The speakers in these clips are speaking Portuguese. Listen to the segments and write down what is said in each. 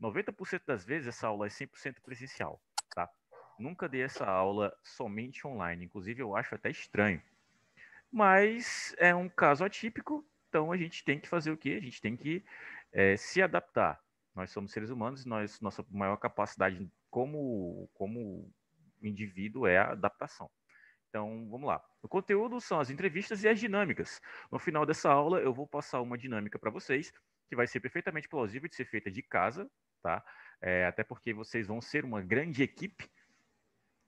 90% das vezes essa aula é 100% presencial, tá? Nunca dei essa aula somente online, inclusive eu acho até estranho. Mas é um caso atípico, então a gente tem que fazer o quê? A gente tem que é, se adaptar. Nós somos seres humanos e nós, nossa maior capacidade como, como indivíduo é a adaptação. Então, vamos lá. O conteúdo são as entrevistas e as dinâmicas. No final dessa aula, eu vou passar uma dinâmica para vocês, que vai ser perfeitamente plausível de ser feita de casa, tá? É, até porque vocês vão ser uma grande equipe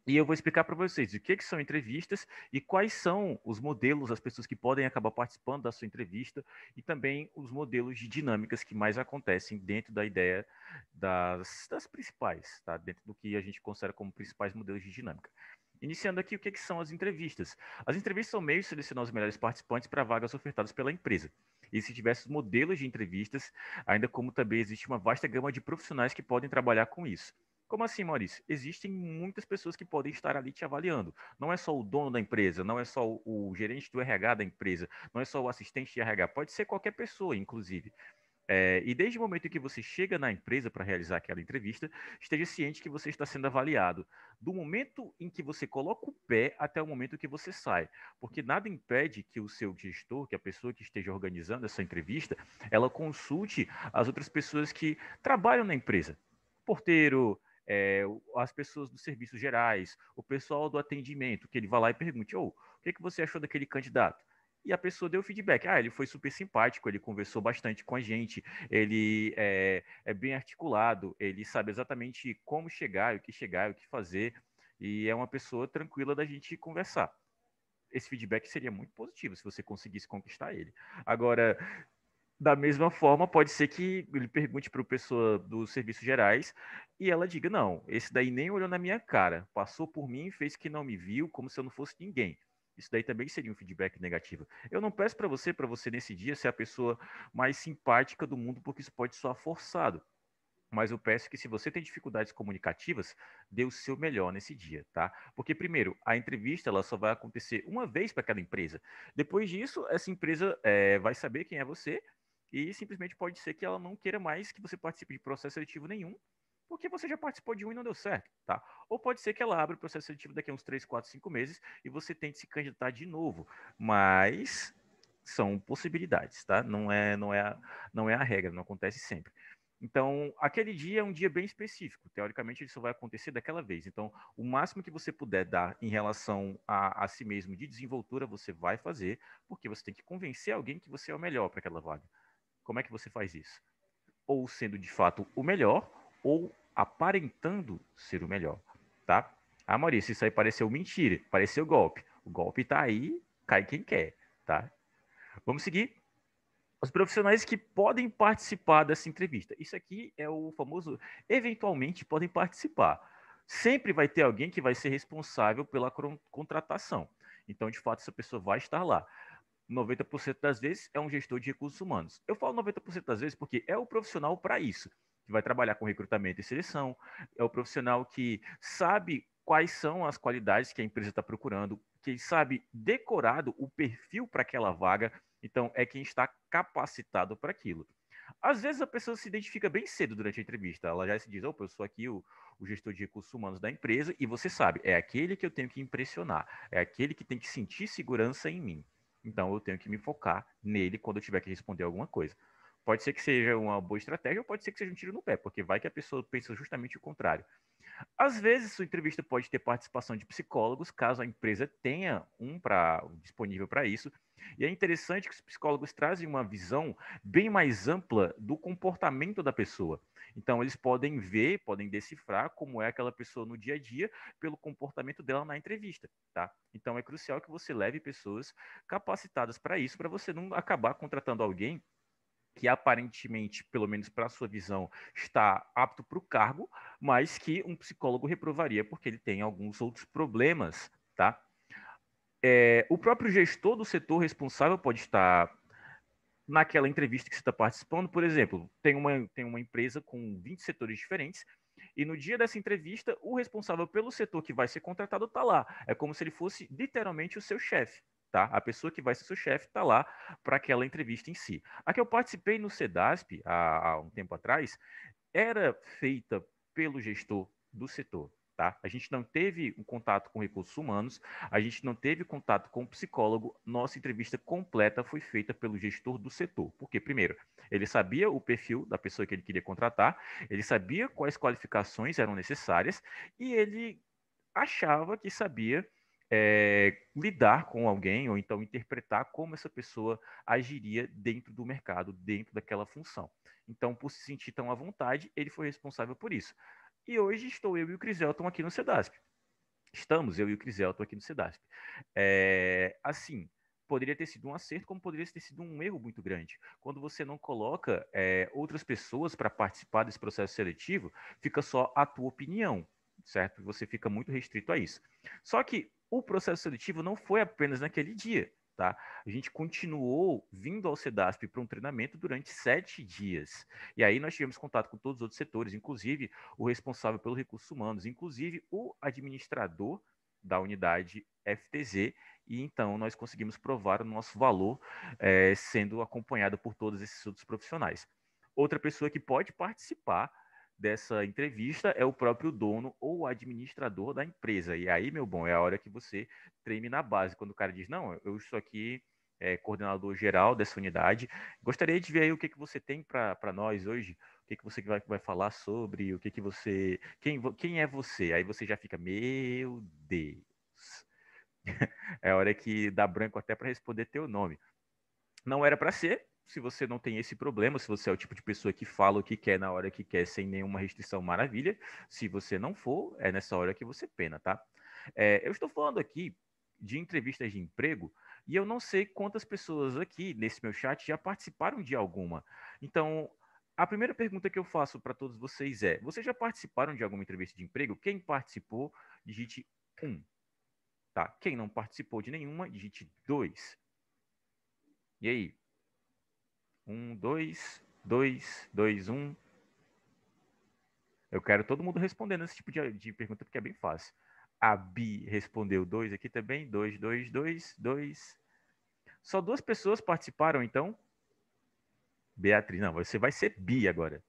e eu vou explicar para vocês o que, que, são entrevistas e quais são os modelos, as pessoas que podem acabar participando da sua entrevista e também os modelos de dinâmicas que mais acontecem dentro da ideia das, das principais, tá? dentro do que a gente considera como principais modelos de dinâmica. Iniciando aqui, o que, que são as entrevistas? As entrevistas são meios de selecionar os melhores participantes para vagas ofertadas pela empresa. E tivesse os modelos de entrevistas, ainda como também existe uma vasta gama de profissionais que podem trabalhar com isso. Como assim, Maurício? Existem muitas pessoas que podem estar ali te avaliando. Não é só o dono da empresa, não é só o gerente do RH da empresa, não é só o assistente de RH, pode ser qualquer pessoa, inclusive. É, e desde o momento em que você chega na empresa para realizar aquela entrevista, esteja ciente que você está sendo avaliado. Do momento em que você coloca o pé até o momento em que você sai. Porque nada impede que o seu gestor, que a pessoa que esteja organizando essa entrevista, ela consulte as outras pessoas que trabalham na empresa. Porteiro, é, as pessoas dos serviços gerais, o pessoal do atendimento, que ele vá lá e pergunte: oh, o que, que você achou daquele candidato? e a pessoa deu feedback. Ah, ele foi super simpático, ele conversou bastante com a gente, ele é, é bem articulado, ele sabe exatamente como chegar, o que chegar, o que fazer, e é uma pessoa tranquila da gente conversar. Esse feedback seria muito positivo se você conseguisse conquistar ele. Agora, da mesma forma, pode ser que ele pergunte para a pessoa dos serviços gerais e ela diga: não, esse daí nem olhou na minha cara, passou por mim, fez que não me viu, como se eu não fosse ninguém. Isso daí também seria um feedback negativo. Eu não peço para você, para você nesse dia, ser a pessoa mais simpática do mundo, porque isso pode soar forçado. Mas eu peço que, se você tem dificuldades comunicativas, dê o seu melhor nesse dia, tá? Porque, primeiro, a entrevista ela só vai acontecer uma vez para aquela empresa. Depois disso, essa empresa é, vai saber quem é você e simplesmente pode ser que ela não queira mais que você participe de processo seletivo nenhum porque você já participou de um e não deu certo, tá? Ou pode ser que ela abra o processo seletivo daqui a uns 3, 4, 5 meses e você tente se candidatar de novo. Mas são possibilidades, tá? Não é, não é, a, não é a regra, não acontece sempre. Então, aquele dia é um dia bem específico. Teoricamente, isso vai acontecer daquela vez. Então, o máximo que você puder dar em relação a, a si mesmo de desenvoltura, você vai fazer, porque você tem que convencer alguém que você é o melhor para aquela vaga. Como é que você faz isso? Ou sendo de fato o melhor, ou aparentando ser o melhor, tá? Ah, Maurício, isso aí pareceu mentira, pareceu golpe. O golpe tá aí, cai quem quer, tá? Vamos seguir. Os profissionais que podem participar dessa entrevista. Isso aqui é o famoso eventualmente podem participar. Sempre vai ter alguém que vai ser responsável pela contratação. Então, de fato, essa pessoa vai estar lá. 90% das vezes é um gestor de recursos humanos. Eu falo 90% das vezes porque é o profissional para isso vai trabalhar com recrutamento e seleção, é o profissional que sabe quais são as qualidades que a empresa está procurando, que sabe decorado o perfil para aquela vaga, então é quem está capacitado para aquilo. Às vezes a pessoa se identifica bem cedo durante a entrevista, ela já se diz, opa, eu sou aqui o, o gestor de recursos humanos da empresa, e você sabe, é aquele que eu tenho que impressionar, é aquele que tem que sentir segurança em mim. Então eu tenho que me focar nele quando eu tiver que responder alguma coisa. Pode ser que seja uma boa estratégia ou pode ser que seja um tiro no pé, porque vai que a pessoa pensa justamente o contrário. Às vezes, sua entrevista pode ter participação de psicólogos, caso a empresa tenha um pra, disponível para isso. E é interessante que os psicólogos trazem uma visão bem mais ampla do comportamento da pessoa. Então, eles podem ver, podem decifrar como é aquela pessoa no dia a dia pelo comportamento dela na entrevista, tá? Então, é crucial que você leve pessoas capacitadas para isso, para você não acabar contratando alguém que aparentemente, pelo menos para sua visão, está apto para o cargo, mas que um psicólogo reprovaria porque ele tem alguns outros problemas, tá? É, o próprio gestor do setor responsável pode estar naquela entrevista que você está participando, por exemplo, tem uma, tem uma empresa com 20 setores diferentes e no dia dessa entrevista, o responsável pelo setor que vai ser contratado está lá. É como se ele fosse literalmente o seu chefe tá? A pessoa que vai ser seu chefe está lá para aquela entrevista em si. A que eu participei no SEDASP há, há um tempo atrás era feita pelo gestor do setor. Tá? A gente não teve um contato com recursos humanos, a gente não teve contato com o psicólogo. Nossa entrevista completa foi feita pelo gestor do setor. Porque, primeiro, ele sabia o perfil da pessoa que ele queria contratar, ele sabia quais qualificações eram necessárias e ele achava que sabia é, lidar com alguém ou então interpretar como essa pessoa agiria dentro do mercado, dentro daquela função. Então, por se sentir tão à vontade, ele foi responsável por isso. E hoje estou eu e o Criselton aqui no SEDASP. Estamos eu e o Criselton aqui no SEDASP. É, eh, assim, poderia ter sido um acerto, como poderia ter sido um erro muito grande. Quando você não coloca é, outras pessoas para participar desse processo seletivo, fica só a tua opinião, certo? Você fica muito restrito a isso. Só que o processo seletivo não foi apenas naquele dia, tá? A gente continuou vindo ao SEDASP para um treinamento durante sete dias. E aí nós tivemos contato com todos os outros setores, inclusive o responsável pelos recursos humanos, inclusive o administrador da unidade FTZ, e então nós conseguimos provar o nosso valor é, sendo acompanhado por todos esses outros profissionais. Outra pessoa que pode participar dessa entrevista é o próprio dono ou administrador da empresa. E aí, meu bom, é a hora que você treme na base. Quando o cara diz, não, eu estou aqui é, coordenador geral dessa unidade, gostaria de ver aí o que, que você tem para nós hoje, o que, que você vai, vai falar sobre, o que, que você... Quem, quem é você? Aí você já fica, meu Deus. é a hora que dá branco até para responder teu nome. Não era para ser, se você não tem esse problema, se você é o tipo de pessoa que fala o que quer na hora que quer, sem nenhuma restrição, maravilha. Se você não for, é nessa hora que você pena, tá? É, eu estou falando aqui de entrevistas de emprego e eu não sei quantas pessoas aqui nesse meu chat já participaram de alguma. Então, a primeira pergunta que eu faço para todos vocês é: vocês já participaram de alguma entrevista de emprego? Quem participou, digite 1. Um. Tá? Quem não participou de nenhuma, digite 2. E aí, um, dois, dois, dois, um. Eu quero todo mundo respondendo esse tipo de, de pergunta, porque é bem fácil. A Bi respondeu dois aqui também. Dois, dois, dois, dois. Só duas pessoas participaram, então? Beatriz, não, você vai ser Bi agora.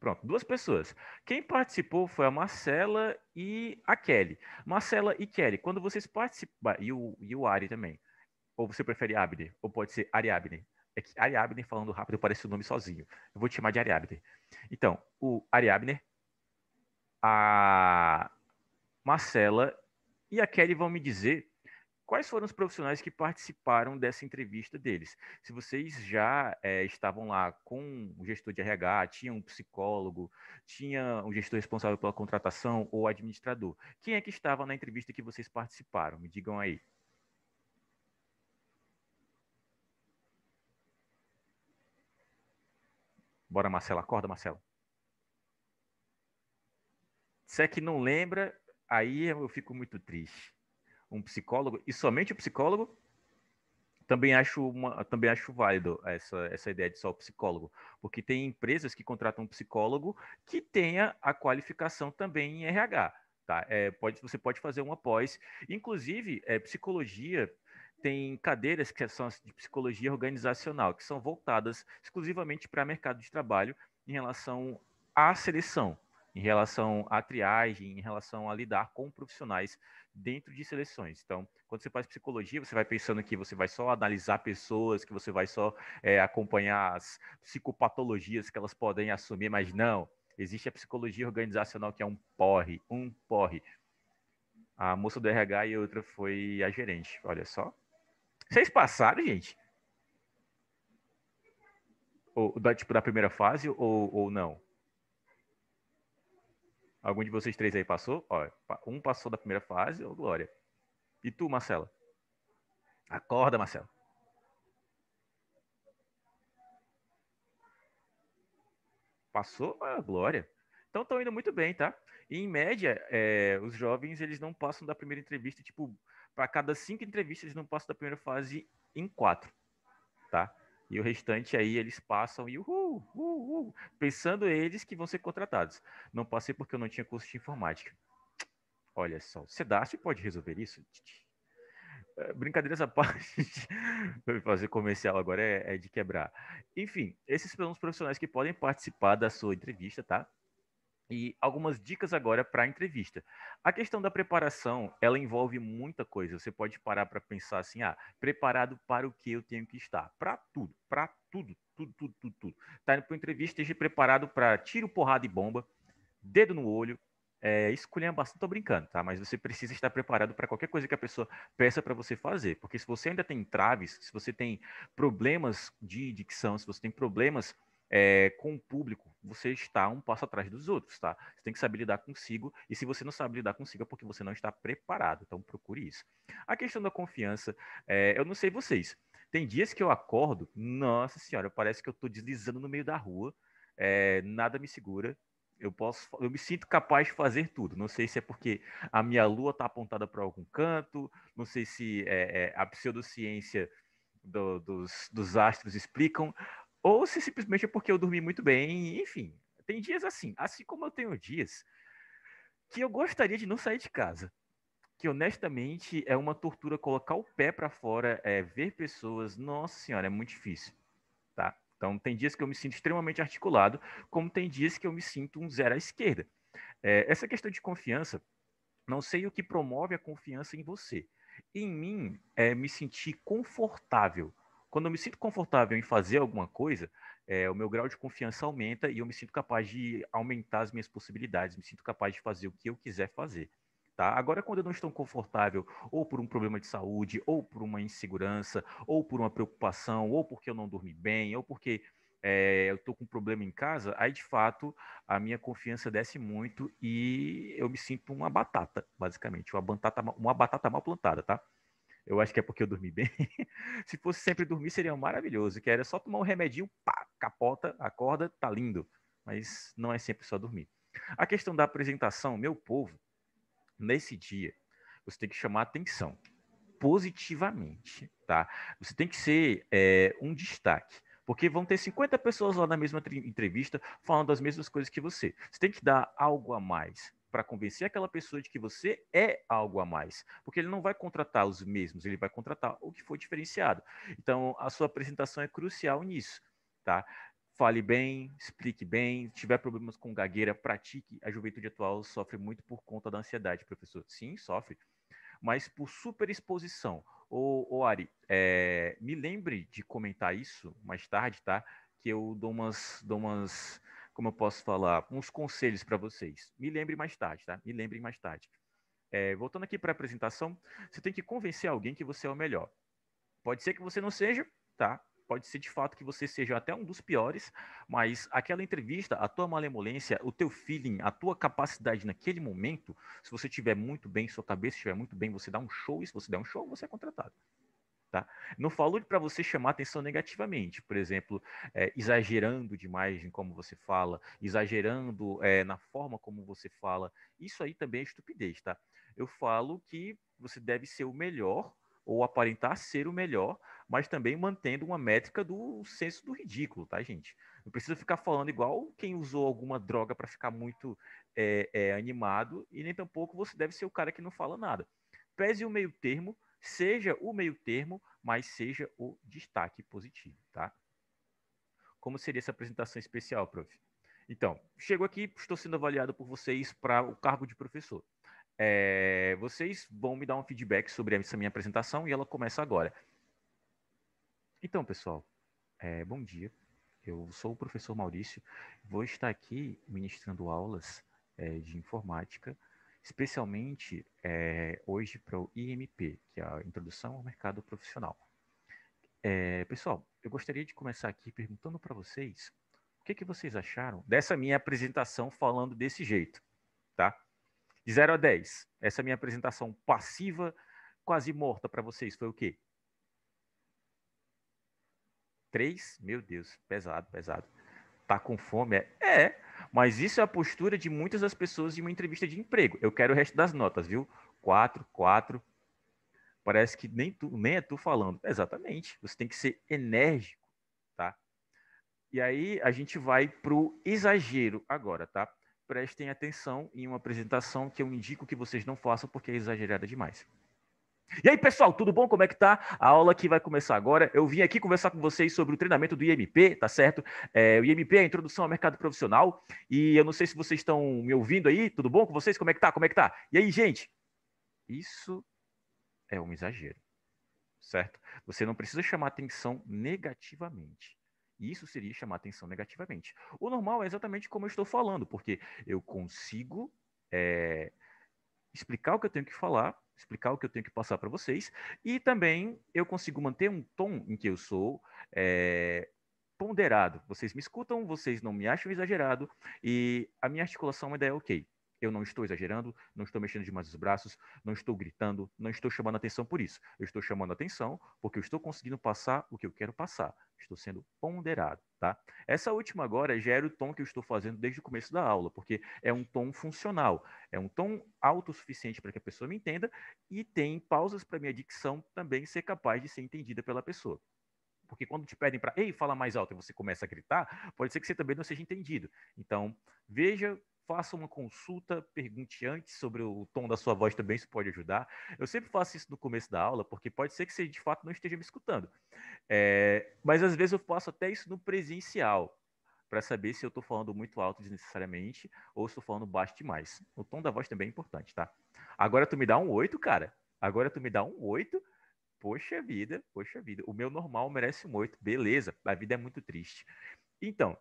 Pronto, duas pessoas. Quem participou foi a Marcela e a Kelly. Marcela e Kelly, quando vocês participaram, e o, e o Ari também. Ou você prefere Abner, Ou pode ser Ariabne? É que Ariabne, falando rápido, parece o nome sozinho. Eu vou te chamar de Ariabne. Então, o Ariabne, a Marcela e a Kelly vão me dizer quais foram os profissionais que participaram dessa entrevista deles. Se vocês já é, estavam lá com o gestor de RH, tinha um psicólogo, tinha um gestor responsável pela contratação ou administrador. Quem é que estava na entrevista que vocês participaram? Me digam aí. Bora, Marcelo, acorda, Marcelo. Se é que não lembra, aí eu fico muito triste. Um psicólogo, e somente o psicólogo, também acho, uma, também acho válido essa, essa ideia de só o psicólogo, porque tem empresas que contratam um psicólogo que tenha a qualificação também em RH. Tá? É, pode, você pode fazer uma pós. Inclusive, é, psicologia tem cadeiras que são assim, de psicologia organizacional, que são voltadas exclusivamente para mercado de trabalho em relação à seleção, em relação à triagem, em relação a lidar com profissionais dentro de seleções. Então, quando você faz psicologia, você vai pensando que você vai só analisar pessoas, que você vai só é, acompanhar as psicopatologias que elas podem assumir, mas não. Existe a psicologia organizacional que é um porre, um porre. A moça do RH e outra foi a gerente. Olha só. Vocês passaram, gente? Ou, da, tipo, da primeira fase ou, ou não? Algum de vocês três aí passou? Ó, um passou da primeira fase, ou Glória. E tu, Marcela? Acorda, Marcela. Passou? a ah, Glória. Então estão indo muito bem, tá? E, em média, é, os jovens eles não passam da primeira entrevista, tipo, para cada cinco entrevistas, eles não passam da primeira fase em quatro, tá? E o restante aí eles passam e uhul, uhul, pensando eles que vão ser contratados. Não passei porque eu não tinha curso de informática. Olha só, o SEDASP pode resolver isso? É, brincadeiras à parte, fazer comercial agora é, é de quebrar. Enfim, esses são os profissionais que podem participar da sua entrevista, tá? e algumas dicas agora para a entrevista. A questão da preparação, ela envolve muita coisa. Você pode parar para pensar assim, ah, preparado para o que eu tenho que estar? Para tudo, para tudo, tudo, tudo, tudo, tudo. Tá indo para entrevista, esteja preparado para tiro, porrada e bomba, dedo no olho, é, eh, escolher bastante, tô brincando, tá? Mas você precisa estar preparado para qualquer coisa que a pessoa peça para você fazer, porque se você ainda tem traves, se você tem problemas de dicção, se você tem problemas é, com o público, você está um passo atrás dos outros, tá? Você tem que saber lidar consigo, e se você não sabe lidar consigo é porque você não está preparado, então procure isso. A questão da confiança, é, eu não sei vocês, tem dias que eu acordo, nossa senhora, parece que eu estou deslizando no meio da rua, é, nada me segura, eu posso, eu me sinto capaz de fazer tudo. Não sei se é porque a minha lua está apontada para algum canto, não sei se é, é a pseudociência do, dos, dos astros explicam, ou se simplesmente é porque eu dormi muito bem, enfim. Tem dias assim, assim como eu tenho dias que eu gostaria de não sair de casa. Que honestamente é uma tortura colocar o pé para fora, é, ver pessoas, nossa senhora, é muito difícil. Tá? Então tem dias que eu me sinto extremamente articulado, como tem dias que eu me sinto um zero à esquerda. É, essa questão de confiança, não sei o que promove a confiança em você. Em mim, é me sentir confortável quando eu me sinto confortável em fazer alguma coisa, é, o meu grau de confiança aumenta e eu me sinto capaz de aumentar as minhas possibilidades, me sinto capaz de fazer o que eu quiser fazer. Tá? Agora, quando eu não estou confortável, ou por um problema de saúde, ou por uma insegurança, ou por uma preocupação, ou porque eu não dormi bem, ou porque é, eu estou com um problema em casa, aí de fato a minha confiança desce muito e eu me sinto uma batata, basicamente, uma batata, uma batata mal plantada, tá? Eu acho que é porque eu dormi bem. Se fosse sempre dormir, seria maravilhoso, que era só tomar um remedinho, pá, capota, acorda, tá lindo. Mas não é sempre só dormir. A questão da apresentação, meu povo, nesse dia, você tem que chamar atenção positivamente, tá? Você tem que ser é, um destaque. Porque vão ter 50 pessoas lá na mesma entrevista falando das mesmas coisas que você. Você tem que dar algo a mais para convencer aquela pessoa de que você é algo a mais, porque ele não vai contratar os mesmos, ele vai contratar o que foi diferenciado. Então, a sua apresentação é crucial nisso, tá? Fale bem, explique bem. Se tiver problemas com gagueira, pratique. A juventude atual sofre muito por conta da ansiedade, professor. Sim, sofre. Mas por superexposição. Ô, ô Ari, é, me lembre de comentar isso mais tarde, tá? Que eu dou umas, dou umas como eu posso falar, uns conselhos para vocês. Me lembre mais tarde, tá? Me lembrem mais tarde. É, voltando aqui para a apresentação, você tem que convencer alguém que você é o melhor. Pode ser que você não seja, tá? Pode ser de fato que você seja até um dos piores, mas aquela entrevista, a tua malemolência, o teu feeling, a tua capacidade naquele momento, se você tiver muito bem sua cabeça, estiver muito bem, você dá um show, e se você der um show, você é contratado. Tá? Não falo para você chamar atenção negativamente, por exemplo, é, exagerando demais em como você fala, exagerando é, na forma como você fala. Isso aí também é estupidez, tá? Eu falo que você deve ser o melhor ou aparentar ser o melhor, mas também mantendo uma métrica do senso do ridículo, tá, gente? Não precisa ficar falando igual quem usou alguma droga para ficar muito é, animado e nem tampouco você deve ser o cara que não fala nada. Pese o meio termo seja o meio termo, mas seja o destaque positivo, tá? Como seria essa apresentação especial, prof? Então, chego aqui, estou sendo avaliado por vocês para o cargo de professor. É, vocês vão me dar um feedback sobre essa minha apresentação e ela começa agora. Então, pessoal, é, bom dia. Eu sou o professor Maurício, vou estar aqui ministrando aulas é, de informática especialmente é, hoje para o IMP, que é a Introdução ao Mercado Profissional. É, pessoal, eu gostaria de começar aqui perguntando para vocês o que, que vocês acharam dessa minha apresentação falando desse jeito, tá? De 0 a 10, essa minha apresentação passiva, quase morta para vocês, foi o quê? 3? Meu Deus, pesado, pesado tá com fome? É. é. Mas isso é a postura de muitas das pessoas em uma entrevista de emprego. Eu quero o resto das notas, viu? Quatro, quatro. Parece que nem tu, nem é tu falando. Exatamente. Você tem que ser enérgico, tá? E aí a gente vai pro exagero agora, tá? Prestem atenção em uma apresentação que eu indico que vocês não façam porque é exagerada demais. E aí, pessoal, tudo bom? Como é que tá? A aula que vai começar agora. Eu vim aqui conversar com vocês sobre o treinamento do IMP, tá certo? É, o IMP é a introdução ao mercado profissional. E eu não sei se vocês estão me ouvindo aí. Tudo bom com vocês? Como é que tá? Como é que tá? E aí, gente? Isso é um exagero, certo? Você não precisa chamar atenção negativamente. Isso seria chamar atenção negativamente. O normal é exatamente como eu estou falando, porque eu consigo é, explicar o que eu tenho que falar explicar o que eu tenho que passar para vocês, e também eu consigo manter um tom em que eu sou é, ponderado. Vocês me escutam, vocês não me acham exagerado, e a minha articulação ainda é ok. Eu não estou exagerando, não estou mexendo demais os braços, não estou gritando, não estou chamando atenção por isso. Eu estou chamando atenção porque eu estou conseguindo passar o que eu quero passar. Estou sendo ponderado, tá? Essa última agora gera o tom que eu estou fazendo desde o começo da aula, porque é um tom funcional, é um tom alto o suficiente para que a pessoa me entenda e tem pausas para minha dicção também ser capaz de ser entendida pela pessoa porque quando te pedem para, ei, fala mais alto e você começa a gritar, pode ser que você também não seja entendido. Então, veja faça uma consulta, pergunte antes sobre o tom da sua voz também, isso pode ajudar. Eu sempre faço isso no começo da aula, porque pode ser que você de fato não esteja me escutando. É, mas às vezes eu faço até isso no presencial, para saber se eu estou falando muito alto desnecessariamente ou se estou falando baixo demais. O tom da voz também é importante, tá? Agora tu me dá um oito, cara. Agora tu me dá um oito, Poxa vida, poxa vida. O meu normal merece um oito, Beleza, a vida é muito triste. Então,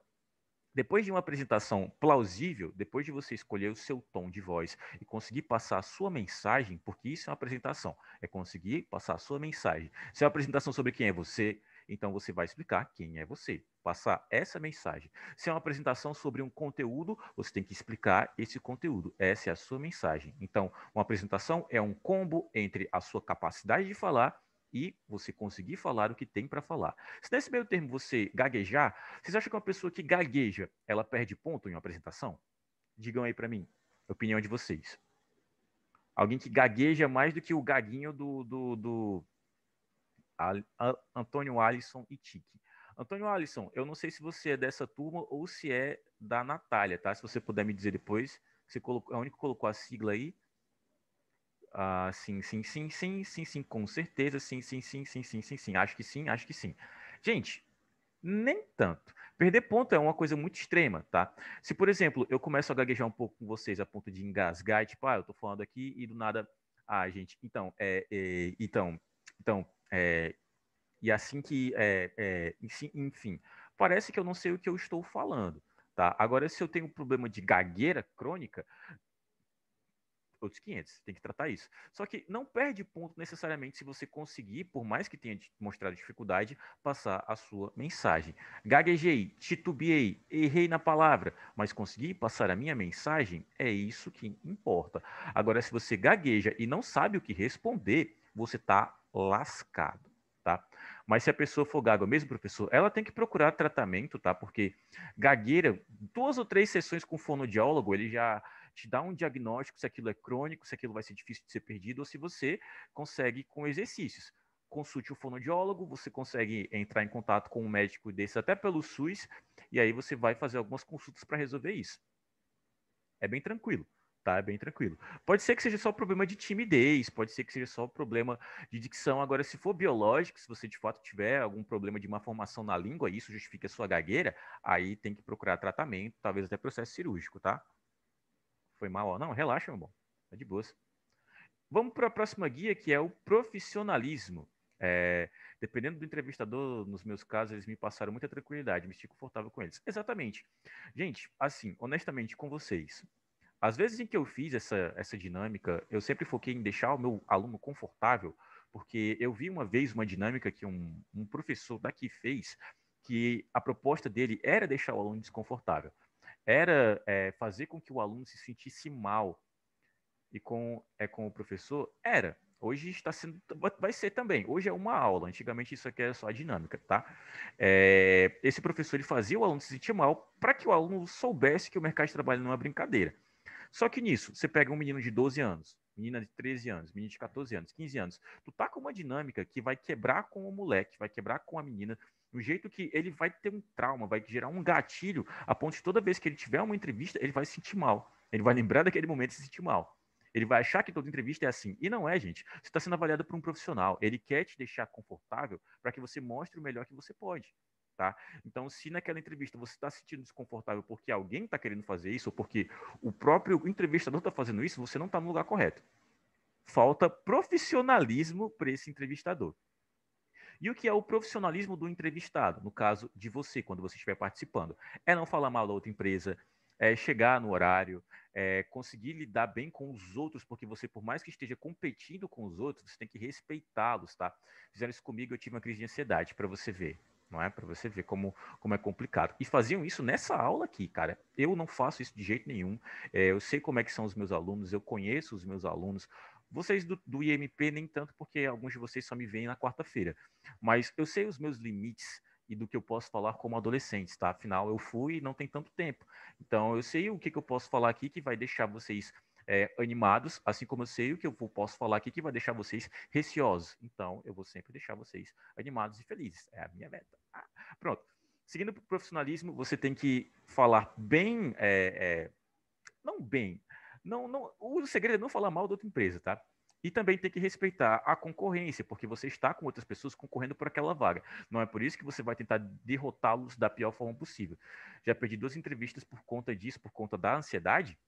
depois de uma apresentação plausível, depois de você escolher o seu tom de voz e conseguir passar a sua mensagem, porque isso é uma apresentação, é conseguir passar a sua mensagem. Se é uma apresentação sobre quem é você, então você vai explicar quem é você, passar essa mensagem. Se é uma apresentação sobre um conteúdo, você tem que explicar esse conteúdo. Essa é a sua mensagem. Então, uma apresentação é um combo entre a sua capacidade de falar e você conseguir falar o que tem para falar. Se nesse meio termo você gaguejar, vocês acham que uma pessoa que gagueja, ela perde ponto em uma apresentação? Digam aí para mim, opinião de vocês. Alguém que gagueja mais do que o gaguinho do, do, do Al, Antônio Alisson e Tique. Antônio Alisson, eu não sei se você é dessa turma ou se é da Natália, tá? Se você puder me dizer depois, você colocou, é o único que colocou a sigla aí, ah, sim, sim, sim, sim, sim, sim, com certeza, sim, sim, sim, sim, sim, sim, sim, acho que sim, acho que sim. Gente, nem tanto. Perder ponto é uma coisa muito extrema, tá? Se, por exemplo, eu começo a gaguejar um pouco com vocês a ponto de engasgar, e, tipo, ah, eu tô falando aqui e do nada, ah, gente, então, é, é então, então, é, e assim que, é, é, enfim, parece que eu não sei o que eu estou falando, tá? Agora, se eu tenho um problema de gagueira crônica, outros 500. Tem que tratar isso. Só que não perde ponto necessariamente se você conseguir, por mais que tenha mostrado dificuldade, passar a sua mensagem. Gaguejei, titubeei, errei na palavra, mas consegui passar a minha mensagem, é isso que importa. Agora, se você gagueja e não sabe o que responder, você está lascado. Tá? Mas se a pessoa for gaga mesmo, professor, ela tem que procurar tratamento, tá? Porque gagueira, duas ou três sessões com fonoaudiólogo, ele já te dá um diagnóstico se aquilo é crônico, se aquilo vai ser difícil de ser perdido, ou se você consegue com exercícios. Consulte o fonodiólogo, você consegue entrar em contato com um médico desse até pelo SUS, e aí você vai fazer algumas consultas para resolver isso. É bem tranquilo tá? É bem tranquilo. Pode ser que seja só problema de timidez, pode ser que seja só problema de dicção. Agora, se for biológico, se você de fato tiver algum problema de má formação na língua, isso justifica a sua gagueira, aí tem que procurar tratamento, talvez até processo cirúrgico, tá? foi mal, ó. Não, relaxa, meu bom. Tá de boas. Vamos para a próxima guia, que é o profissionalismo. É, dependendo do entrevistador, nos meus casos, eles me passaram muita tranquilidade, me senti confortável com eles. Exatamente. Gente, assim, honestamente com vocês, às vezes em que eu fiz essa, essa dinâmica, eu sempre foquei em deixar o meu aluno confortável, porque eu vi uma vez uma dinâmica que um, um professor daqui fez, que a proposta dele era deixar o aluno desconfortável era é, fazer com que o aluno se sentisse mal e com, é, com o professor? Era. Hoje está sendo, vai ser também. Hoje é uma aula. Antigamente isso aqui era só a dinâmica, tá? É, esse professor ele fazia o aluno se sentir mal para que o aluno soubesse que o mercado de trabalho não é brincadeira. Só que nisso, você pega um menino de 12 anos, menina de 13 anos, menino de 14 anos, 15 anos, tu tá com uma dinâmica que vai quebrar com o moleque, vai quebrar com a menina, do jeito que ele vai ter um trauma, vai gerar um gatilho, a ponto de toda vez que ele tiver uma entrevista, ele vai se sentir mal. Ele vai lembrar daquele momento e se sentir mal. Ele vai achar que toda entrevista é assim. E não é, gente. Você está sendo avaliado por um profissional. Ele quer te deixar confortável para que você mostre o melhor que você pode. Tá? Então, se naquela entrevista você está se sentindo desconfortável porque alguém está querendo fazer isso, ou porque o próprio entrevistador está fazendo isso, você não está no lugar correto. Falta profissionalismo para esse entrevistador. E o que é o profissionalismo do entrevistado, no caso de você, quando você estiver participando? É não falar mal da outra empresa, é chegar no horário, é conseguir lidar bem com os outros, porque você, por mais que esteja competindo com os outros, você tem que respeitá-los, tá? Fizeram isso comigo, eu tive uma crise de ansiedade, para você ver não é? Para você ver como, como é complicado. E faziam isso nessa aula aqui, cara. Eu não faço isso de jeito nenhum. É, eu sei como é que são os meus alunos, eu conheço os meus alunos. Vocês do, do IMP nem tanto, porque alguns de vocês só me veem na quarta-feira. Mas eu sei os meus limites e do que eu posso falar como adolescente, tá? Afinal, eu fui e não tem tanto tempo. Então, eu sei o que, que eu posso falar aqui que vai deixar vocês é, animados, assim como eu sei o que eu posso falar aqui que vai deixar vocês receosos. Então, eu vou sempre deixar vocês animados e felizes. É a minha meta. Ah, pronto. Seguindo para o profissionalismo, você tem que falar bem, é, é, não bem, não, não, o segredo é não falar mal da outra empresa, tá? E também tem que respeitar a concorrência, porque você está com outras pessoas concorrendo por aquela vaga. Não é por isso que você vai tentar derrotá-los da pior forma possível. Já perdi duas entrevistas por conta disso, por conta da ansiedade.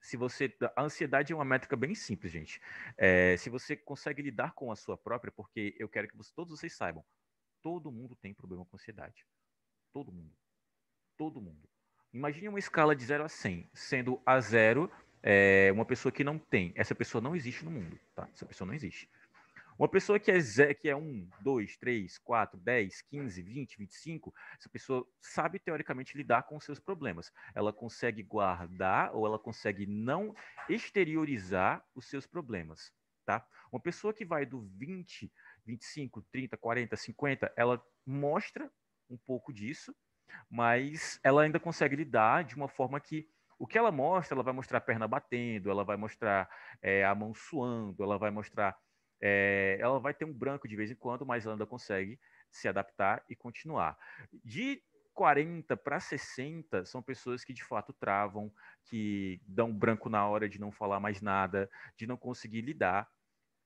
Se você, a ansiedade é uma métrica bem simples, gente. É, se você consegue lidar com a sua própria, porque eu quero que você, todos vocês saibam, todo mundo tem problema com ansiedade. Todo mundo. Todo mundo. Imagine uma escala de 0 a 100, sendo a 0 é, uma pessoa que não tem. Essa pessoa não existe no mundo, tá? Essa pessoa não existe. Uma pessoa que é, zero, que é 1, 2, 3, 4, 10, 15, 20, 25, essa pessoa sabe teoricamente lidar com os seus problemas. Ela consegue guardar ou ela consegue não exteriorizar os seus problemas, tá? Uma pessoa que vai do 20, 25, 30, 40, 50, ela mostra um pouco disso, mas ela ainda consegue lidar de uma forma que o que ela mostra, ela vai mostrar a perna batendo, ela vai mostrar é, a mão suando, ela vai mostrar. É, ela vai ter um branco de vez em quando, mas ela ainda consegue se adaptar e continuar. De 40 para 60 são pessoas que de fato travam, que dão branco na hora de não falar mais nada, de não conseguir lidar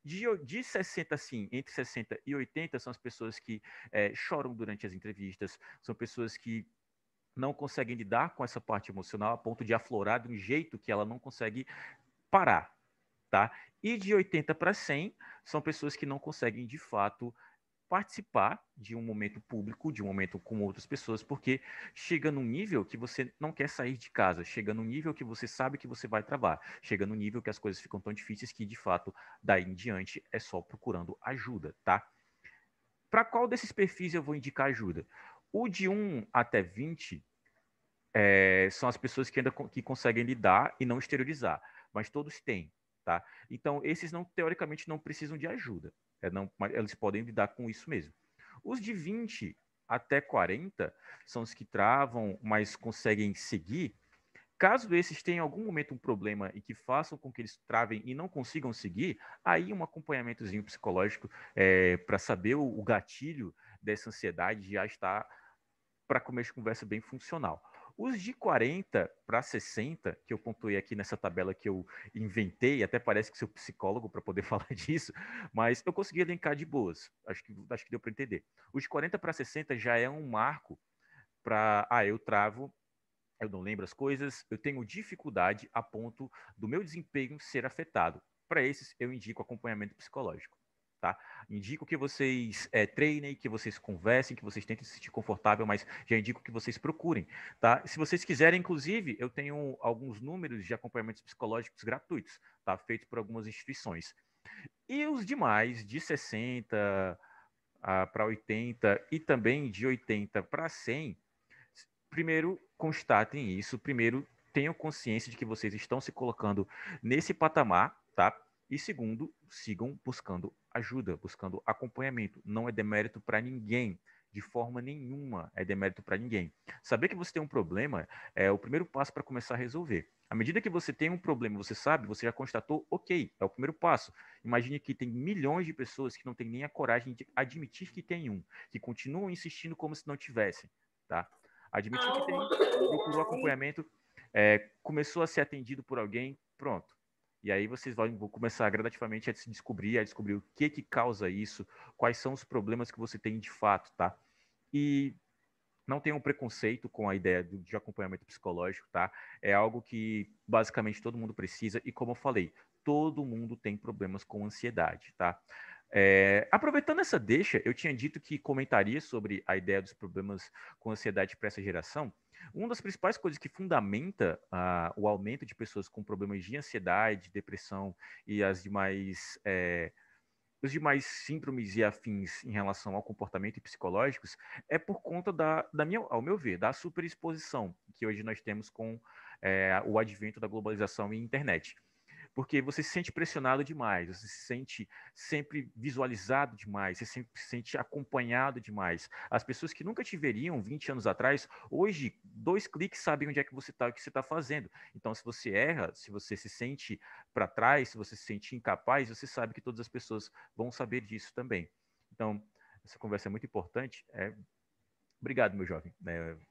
de, de 60, sim, entre 60 e 80 são as pessoas que é, choram durante as entrevistas, são pessoas que não conseguem lidar com essa parte emocional a ponto de aflorar de um jeito que ela não consegue parar, tá? E de 80 para 100 são pessoas que não conseguem de fato participar de um momento público, de um momento com outras pessoas, porque chega num nível que você não quer sair de casa, chega num nível que você sabe que você vai travar, chega num nível que as coisas ficam tão difíceis que, de fato, daí em diante é só procurando ajuda, tá? Para qual desses perfis eu vou indicar ajuda? O de 1 até 20 é, são as pessoas que ainda que conseguem lidar e não exteriorizar, mas todos têm, tá? Então, esses não teoricamente não precisam de ajuda, é não, eles podem lidar com isso mesmo. Os de 20 até 40 são os que travam, mas conseguem seguir. Caso esses tenham algum momento um problema e que façam com que eles travem e não consigam seguir, aí um acompanhamentozinho psicológico é, para saber o, o gatilho dessa ansiedade já está para começo de conversa bem funcional. Os de 40 para 60, que eu pontuei aqui nessa tabela que eu inventei, até parece que sou psicólogo para poder falar disso, mas eu consegui elencar de boas. Acho que, acho que deu para entender. Os de 40 para 60 já é um marco para. Ah, eu travo eu não lembro as coisas, eu tenho dificuldade a ponto do meu desempenho ser afetado. Para esses, eu indico acompanhamento psicológico. Tá? Indico que vocês é, treinem, que vocês conversem, que vocês tentem se sentir confortável, mas já indico que vocês procurem, tá? Se vocês quiserem, inclusive, eu tenho alguns números de acompanhamentos psicológicos gratuitos, tá? Feitos por algumas instituições. E os demais, de 60 para 80 e também de 80 para 100, primeiro constatem isso, primeiro tenham consciência de que vocês estão se colocando nesse patamar, tá? E segundo, sigam buscando ajuda, buscando acompanhamento. Não é demérito para ninguém, de forma nenhuma é demérito para ninguém. Saber que você tem um problema é o primeiro passo para começar a resolver. À medida que você tem um problema, você sabe, você já constatou, ok, é o primeiro passo. Imagine que tem milhões de pessoas que não têm nem a coragem de admitir que tem um, que continuam insistindo como se não tivessem, tá? Admitir que tem um, procurou acompanhamento, é, começou a ser atendido por alguém, pronto. E aí vocês vão começar gradativamente a se descobrir, a descobrir o que que causa isso, quais são os problemas que você tem de fato, tá? E não tenham um preconceito com a ideia de acompanhamento psicológico, tá? É algo que basicamente todo mundo precisa e como eu falei, todo mundo tem problemas com ansiedade, tá? É, aproveitando essa deixa, eu tinha dito que comentaria sobre a ideia dos problemas com ansiedade para essa geração. Uma das principais coisas que fundamenta ah, o aumento de pessoas com problemas de ansiedade, depressão e as demais, é, os demais síndromes e afins em relação ao comportamento psicológicos é por conta da, da minha, ao meu ver, da superexposição que hoje nós temos com é, o advento da globalização e internet porque você se sente pressionado demais, você se sente sempre visualizado demais, você sempre se sente acompanhado demais. As pessoas que nunca te veriam 20 anos atrás, hoje, dois cliques sabem onde é que você está, o que você está fazendo. Então, se você erra, se você se sente para trás, se você se sente incapaz, você sabe que todas as pessoas vão saber disso também. Então, essa conversa é muito importante. É... Obrigado, meu jovem. É...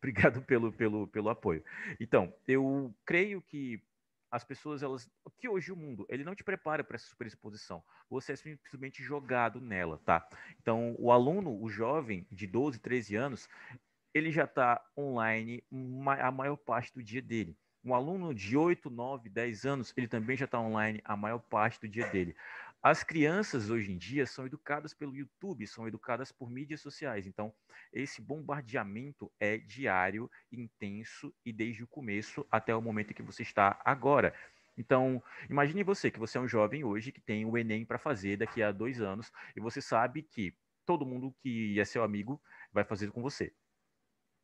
Obrigado pelo, pelo, pelo apoio. Então, eu creio que as pessoas, elas. Que hoje o mundo, ele não te prepara para essa superexposição. Você é simplesmente jogado nela, tá? Então, o aluno, o jovem de 12, 13 anos, ele já está online a maior parte do dia dele. Um aluno de 8, 9, 10 anos, ele também já está online a maior parte do dia dele. As crianças hoje em dia são educadas pelo YouTube, são educadas por mídias sociais. Então, esse bombardeamento é diário, intenso e desde o começo até o momento que você está agora. Então, imagine você que você é um jovem hoje que tem o Enem para fazer daqui a dois anos e você sabe que todo mundo que é seu amigo vai fazer com você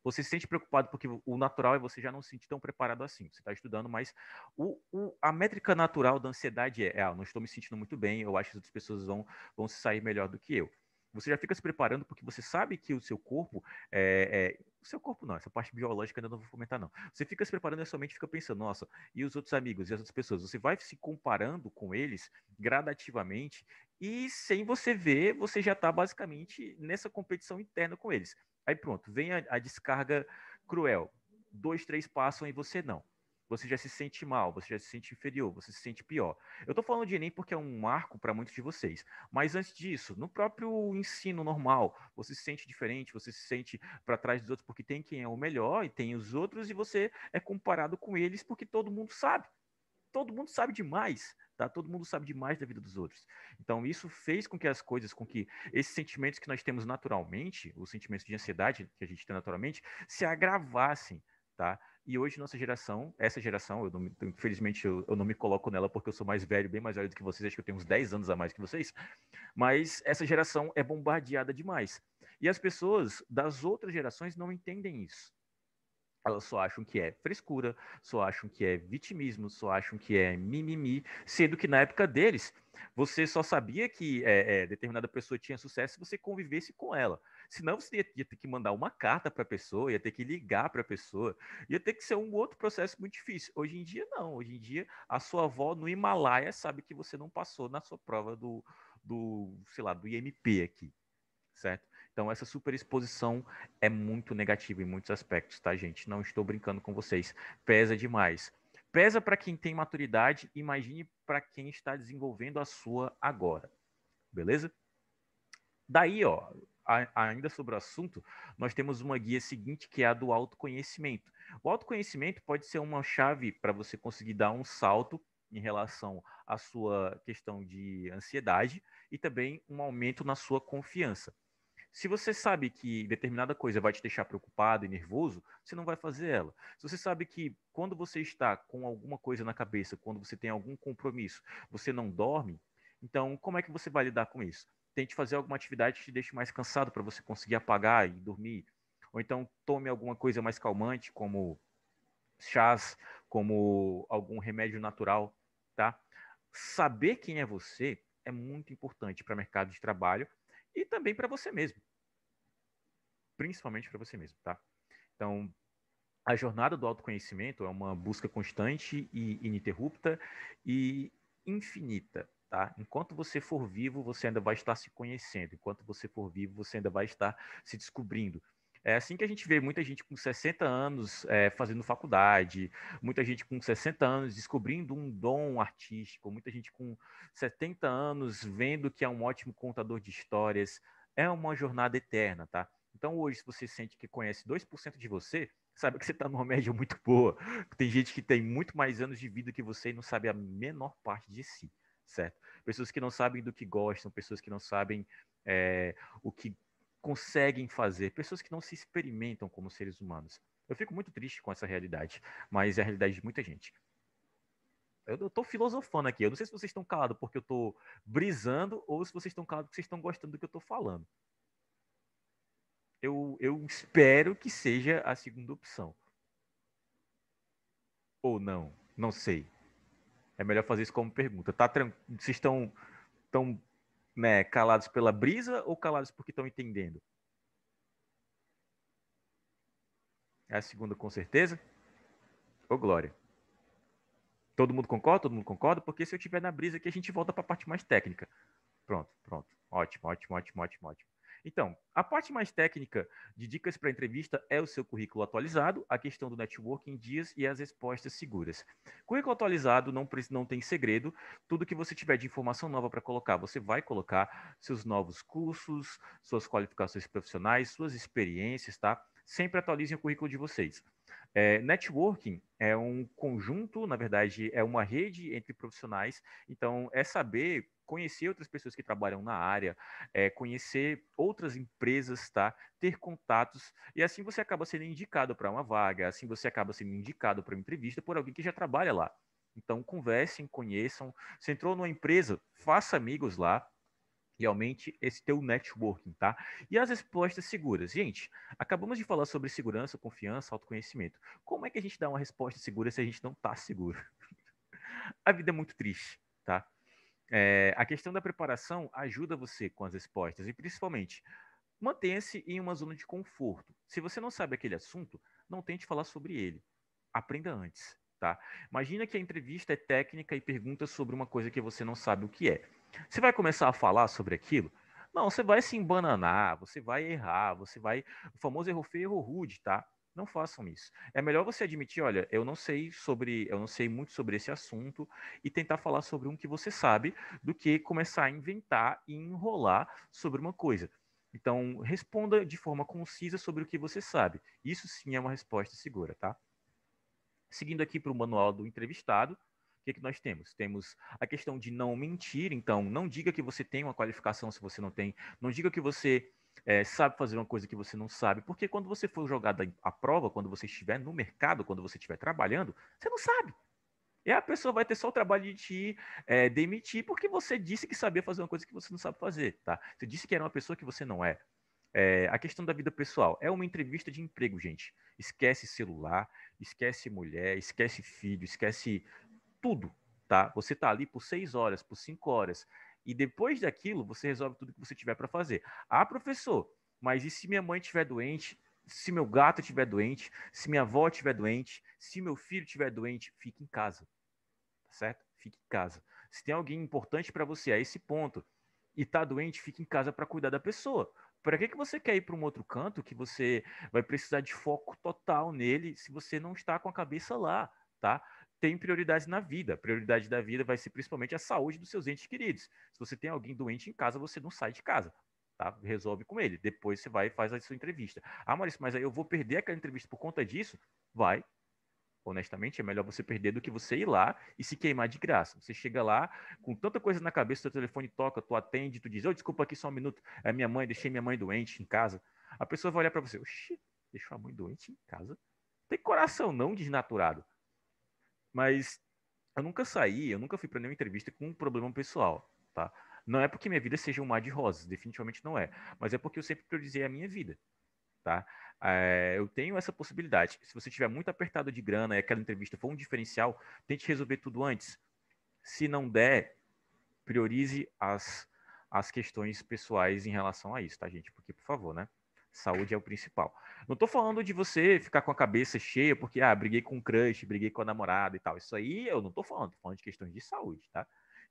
você se sente preocupado porque o natural é você já não se sentir tão preparado assim. Você está estudando, mas o, o, a métrica natural da ansiedade é: ah, não estou me sentindo muito bem, eu acho que as outras pessoas vão, vão se sair melhor do que eu. Você já fica se preparando porque você sabe que o seu corpo é, é o seu corpo não, essa parte biológica ainda não vou comentar não. Você fica se preparando e a sua mente fica pensando, nossa, e os outros amigos e as outras pessoas? Você vai se comparando com eles gradativamente e sem você ver, você já está basicamente nessa competição interna com eles. Aí pronto, vem a, a descarga cruel. Dois, três passam e você não você já se sente mal, você já se sente inferior, você se sente pior. Eu estou falando de Enem porque é um marco para muitos de vocês, mas antes disso, no próprio ensino normal, você se sente diferente, você se sente para trás dos outros porque tem quem é o melhor e tem os outros e você é comparado com eles porque todo mundo sabe. Todo mundo sabe demais tá? Todo mundo sabe demais da vida dos outros. Então, isso fez com que as coisas, com que esses sentimentos que nós temos naturalmente, os sentimentos de ansiedade que a gente tem naturalmente, se agravassem, tá? E hoje nossa geração, essa geração, eu não, infelizmente eu, eu, não me coloco nela porque eu sou mais velho, bem mais velho do que vocês, acho que eu tenho uns 10 anos a mais que vocês, mas essa geração é bombardeada demais. E as pessoas das outras gerações não entendem isso elas só acham que é frescura, só acham que é vitimismo, só acham que é mimimi, sendo que na época deles você só sabia que é, é, determinada pessoa tinha sucesso se você convivesse com ela. Senão você ia, ia ter que mandar uma carta para a pessoa, ia ter que ligar para a pessoa, ia ter que ser um outro processo muito difícil. Hoje em dia, não. Hoje em dia, a sua avó no Himalaia sabe que você não passou na sua prova do, do sei lá, do IMP aqui, certo? Então, essa superexposição é muito negativa em muitos aspectos, tá, gente? Não estou brincando com vocês. Pesa demais. Pesa para quem tem maturidade, imagine para quem está desenvolvendo a sua agora. Beleza? Daí, ó, ainda sobre o assunto, nós temos uma guia seguinte que é a do autoconhecimento. O autoconhecimento pode ser uma chave para você conseguir dar um salto em relação à sua questão de ansiedade e também um aumento na sua confiança. Se você sabe que determinada coisa vai te deixar preocupado e nervoso, você não vai fazer ela. Se você sabe que quando você está com alguma coisa na cabeça, quando você tem algum compromisso, você não dorme, então como é que você vai lidar com isso? Tente fazer alguma atividade que te deixe mais cansado para você conseguir apagar e dormir. Ou então tome alguma coisa mais calmante, como chás, como algum remédio natural, tá? Saber quem é você é muito importante para o mercado de trabalho e também para você mesmo. Principalmente para você mesmo, tá? Então, a jornada do autoconhecimento é uma busca constante e ininterrupta e infinita, tá? Enquanto você for vivo, você ainda vai estar se conhecendo. Enquanto você for vivo, você ainda vai estar se descobrindo. É assim que a gente vê muita gente com 60 anos é, fazendo faculdade, muita gente com 60 anos descobrindo um dom artístico, muita gente com 70 anos vendo que é um ótimo contador de histórias. É uma jornada eterna, tá? Então, hoje, se você sente que conhece 2% de você, sabe que você está numa média muito boa. Tem gente que tem muito mais anos de vida que você e não sabe a menor parte de si, certo? Pessoas que não sabem do que gostam, pessoas que não sabem é, o que conseguem fazer, pessoas que não se experimentam como seres humanos. Eu fico muito triste com essa realidade, mas é a realidade de muita gente. Eu, estou filosofando aqui. Eu não sei se vocês estão calados porque eu estou brisando ou se vocês estão calados porque vocês estão gostando do que eu estou falando. Eu, eu espero que seja a segunda opção. Ou não, não sei. É melhor fazer isso como pergunta. Tá, vocês estão tão né, calados pela brisa ou calados porque estão entendendo? É a segunda, com certeza. Ô, oh, Glória. Todo mundo concorda? Todo mundo concorda? Porque se eu tiver na brisa aqui, a gente volta para a parte mais técnica. Pronto, pronto. Ótimo, ótimo, ótimo, ótimo, ótimo. Então, a parte mais técnica de dicas para entrevista é o seu currículo atualizado, a questão do networking em dias e as respostas seguras. Currículo atualizado não, não tem segredo, tudo que você tiver de informação nova para colocar, você vai colocar seus novos cursos, suas qualificações profissionais, suas experiências, tá? Sempre atualizem o currículo de vocês. É, networking é um conjunto, na verdade, é uma rede entre profissionais, então é saber conhecer outras pessoas que trabalham na área, é, conhecer outras empresas, tá? Ter contatos e assim você acaba sendo indicado para uma vaga, assim você acaba sendo indicado para uma entrevista por alguém que já trabalha lá. Então conversem, conheçam. Se entrou numa empresa, faça amigos lá. Realmente esse teu networking, tá? E as respostas seguras. Gente, acabamos de falar sobre segurança, confiança, autoconhecimento. Como é que a gente dá uma resposta segura se a gente não tá seguro? a vida é muito triste, tá? É, a questão da preparação ajuda você com as respostas e, principalmente, mantenha-se em uma zona de conforto. Se você não sabe aquele assunto, não tente falar sobre ele. Aprenda antes, tá? Imagina que a entrevista é técnica e pergunta sobre uma coisa que você não sabe o que é. Você vai começar a falar sobre aquilo? Não, você vai se embananar, você vai errar, você vai. O famoso erro feio, erro rude, tá? Não façam isso. É melhor você admitir, olha, eu não sei sobre, eu não sei muito sobre esse assunto e tentar falar sobre um que você sabe, do que começar a inventar e enrolar sobre uma coisa. Então, responda de forma concisa sobre o que você sabe. Isso sim é uma resposta segura, tá? Seguindo aqui para o manual do entrevistado, o que, é que nós temos? Temos a questão de não mentir, então não diga que você tem uma qualificação se você não tem, não diga que você é, sabe fazer uma coisa que você não sabe. Porque quando você for jogado à prova, quando você estiver no mercado, quando você estiver trabalhando, você não sabe. E a pessoa vai ter só o trabalho de te é, demitir porque você disse que sabia fazer uma coisa que você não sabe fazer, tá? Você disse que era uma pessoa que você não é. é a questão da vida pessoal é uma entrevista de emprego, gente. Esquece celular, esquece mulher, esquece filho, esquece tudo, tá? Você tá ali por seis horas, por cinco horas. E depois daquilo, você resolve tudo que você tiver para fazer. Ah, professor, mas e se minha mãe estiver doente? Se meu gato estiver doente? Se minha avó estiver doente? Se meu filho estiver doente? Fique em casa. Tá certo? Fique em casa. Se tem alguém importante para você a esse ponto e tá doente, fique em casa para cuidar da pessoa. Para que, que você quer ir para um outro canto que você vai precisar de foco total nele se você não está com a cabeça lá, tá? tem prioridade na vida. A prioridade da vida vai ser principalmente a saúde dos seus entes queridos. Se você tem alguém doente em casa, você não sai de casa. Tá? Resolve com ele. Depois você vai e faz a sua entrevista. Ah, Maurício, mas aí eu vou perder aquela entrevista por conta disso? Vai. Honestamente, é melhor você perder do que você ir lá e se queimar de graça. Você chega lá com tanta coisa na cabeça, seu telefone toca, tu atende, tu diz: "Eu oh, desculpa aqui só um minuto, é minha mãe, deixei minha mãe doente em casa". A pessoa vai olhar para você: "Oxi, deixou a mãe doente em casa?" Tem coração não desnaturado. Mas eu nunca saí, eu nunca fui para nenhuma entrevista com um problema pessoal, tá? Não é porque minha vida seja um mar de rosas, definitivamente não é. Mas é porque eu sempre priorizei a minha vida, tá? É, eu tenho essa possibilidade. Se você tiver muito apertado de grana e aquela entrevista for um diferencial, tente resolver tudo antes. Se não der, priorize as, as questões pessoais em relação a isso, tá, gente? Porque, por favor, né? Saúde é o principal. Não estou falando de você ficar com a cabeça cheia porque, ah, briguei com o crush, briguei com a namorada e tal. Isso aí eu não estou falando, tô falando de questões de saúde, tá?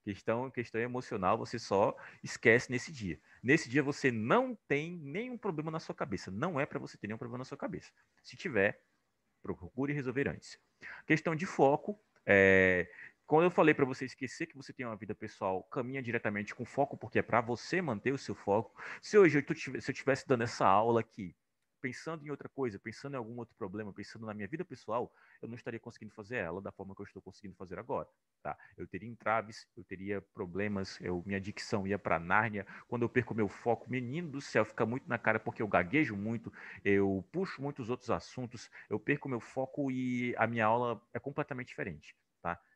Questão, questão emocional, você só esquece nesse dia. Nesse dia você não tem nenhum problema na sua cabeça. Não é para você ter nenhum problema na sua cabeça. Se tiver, procure resolver antes. Questão de foco, é, quando eu falei para você esquecer que você tem uma vida pessoal, caminha diretamente com foco, porque é para você manter o seu foco. Se hoje eu, tivesse, se eu tivesse dando essa aula aqui, pensando em outra coisa, pensando em algum outro problema, pensando na minha vida pessoal, eu não estaria conseguindo fazer ela da forma que eu estou conseguindo fazer agora, tá? Eu teria entraves, eu teria problemas, eu, minha dicção ia para Nárnia, quando eu perco meu foco, menino do céu, fica muito na cara porque eu gaguejo muito, eu puxo muitos outros assuntos, eu perco meu foco e a minha aula é completamente diferente.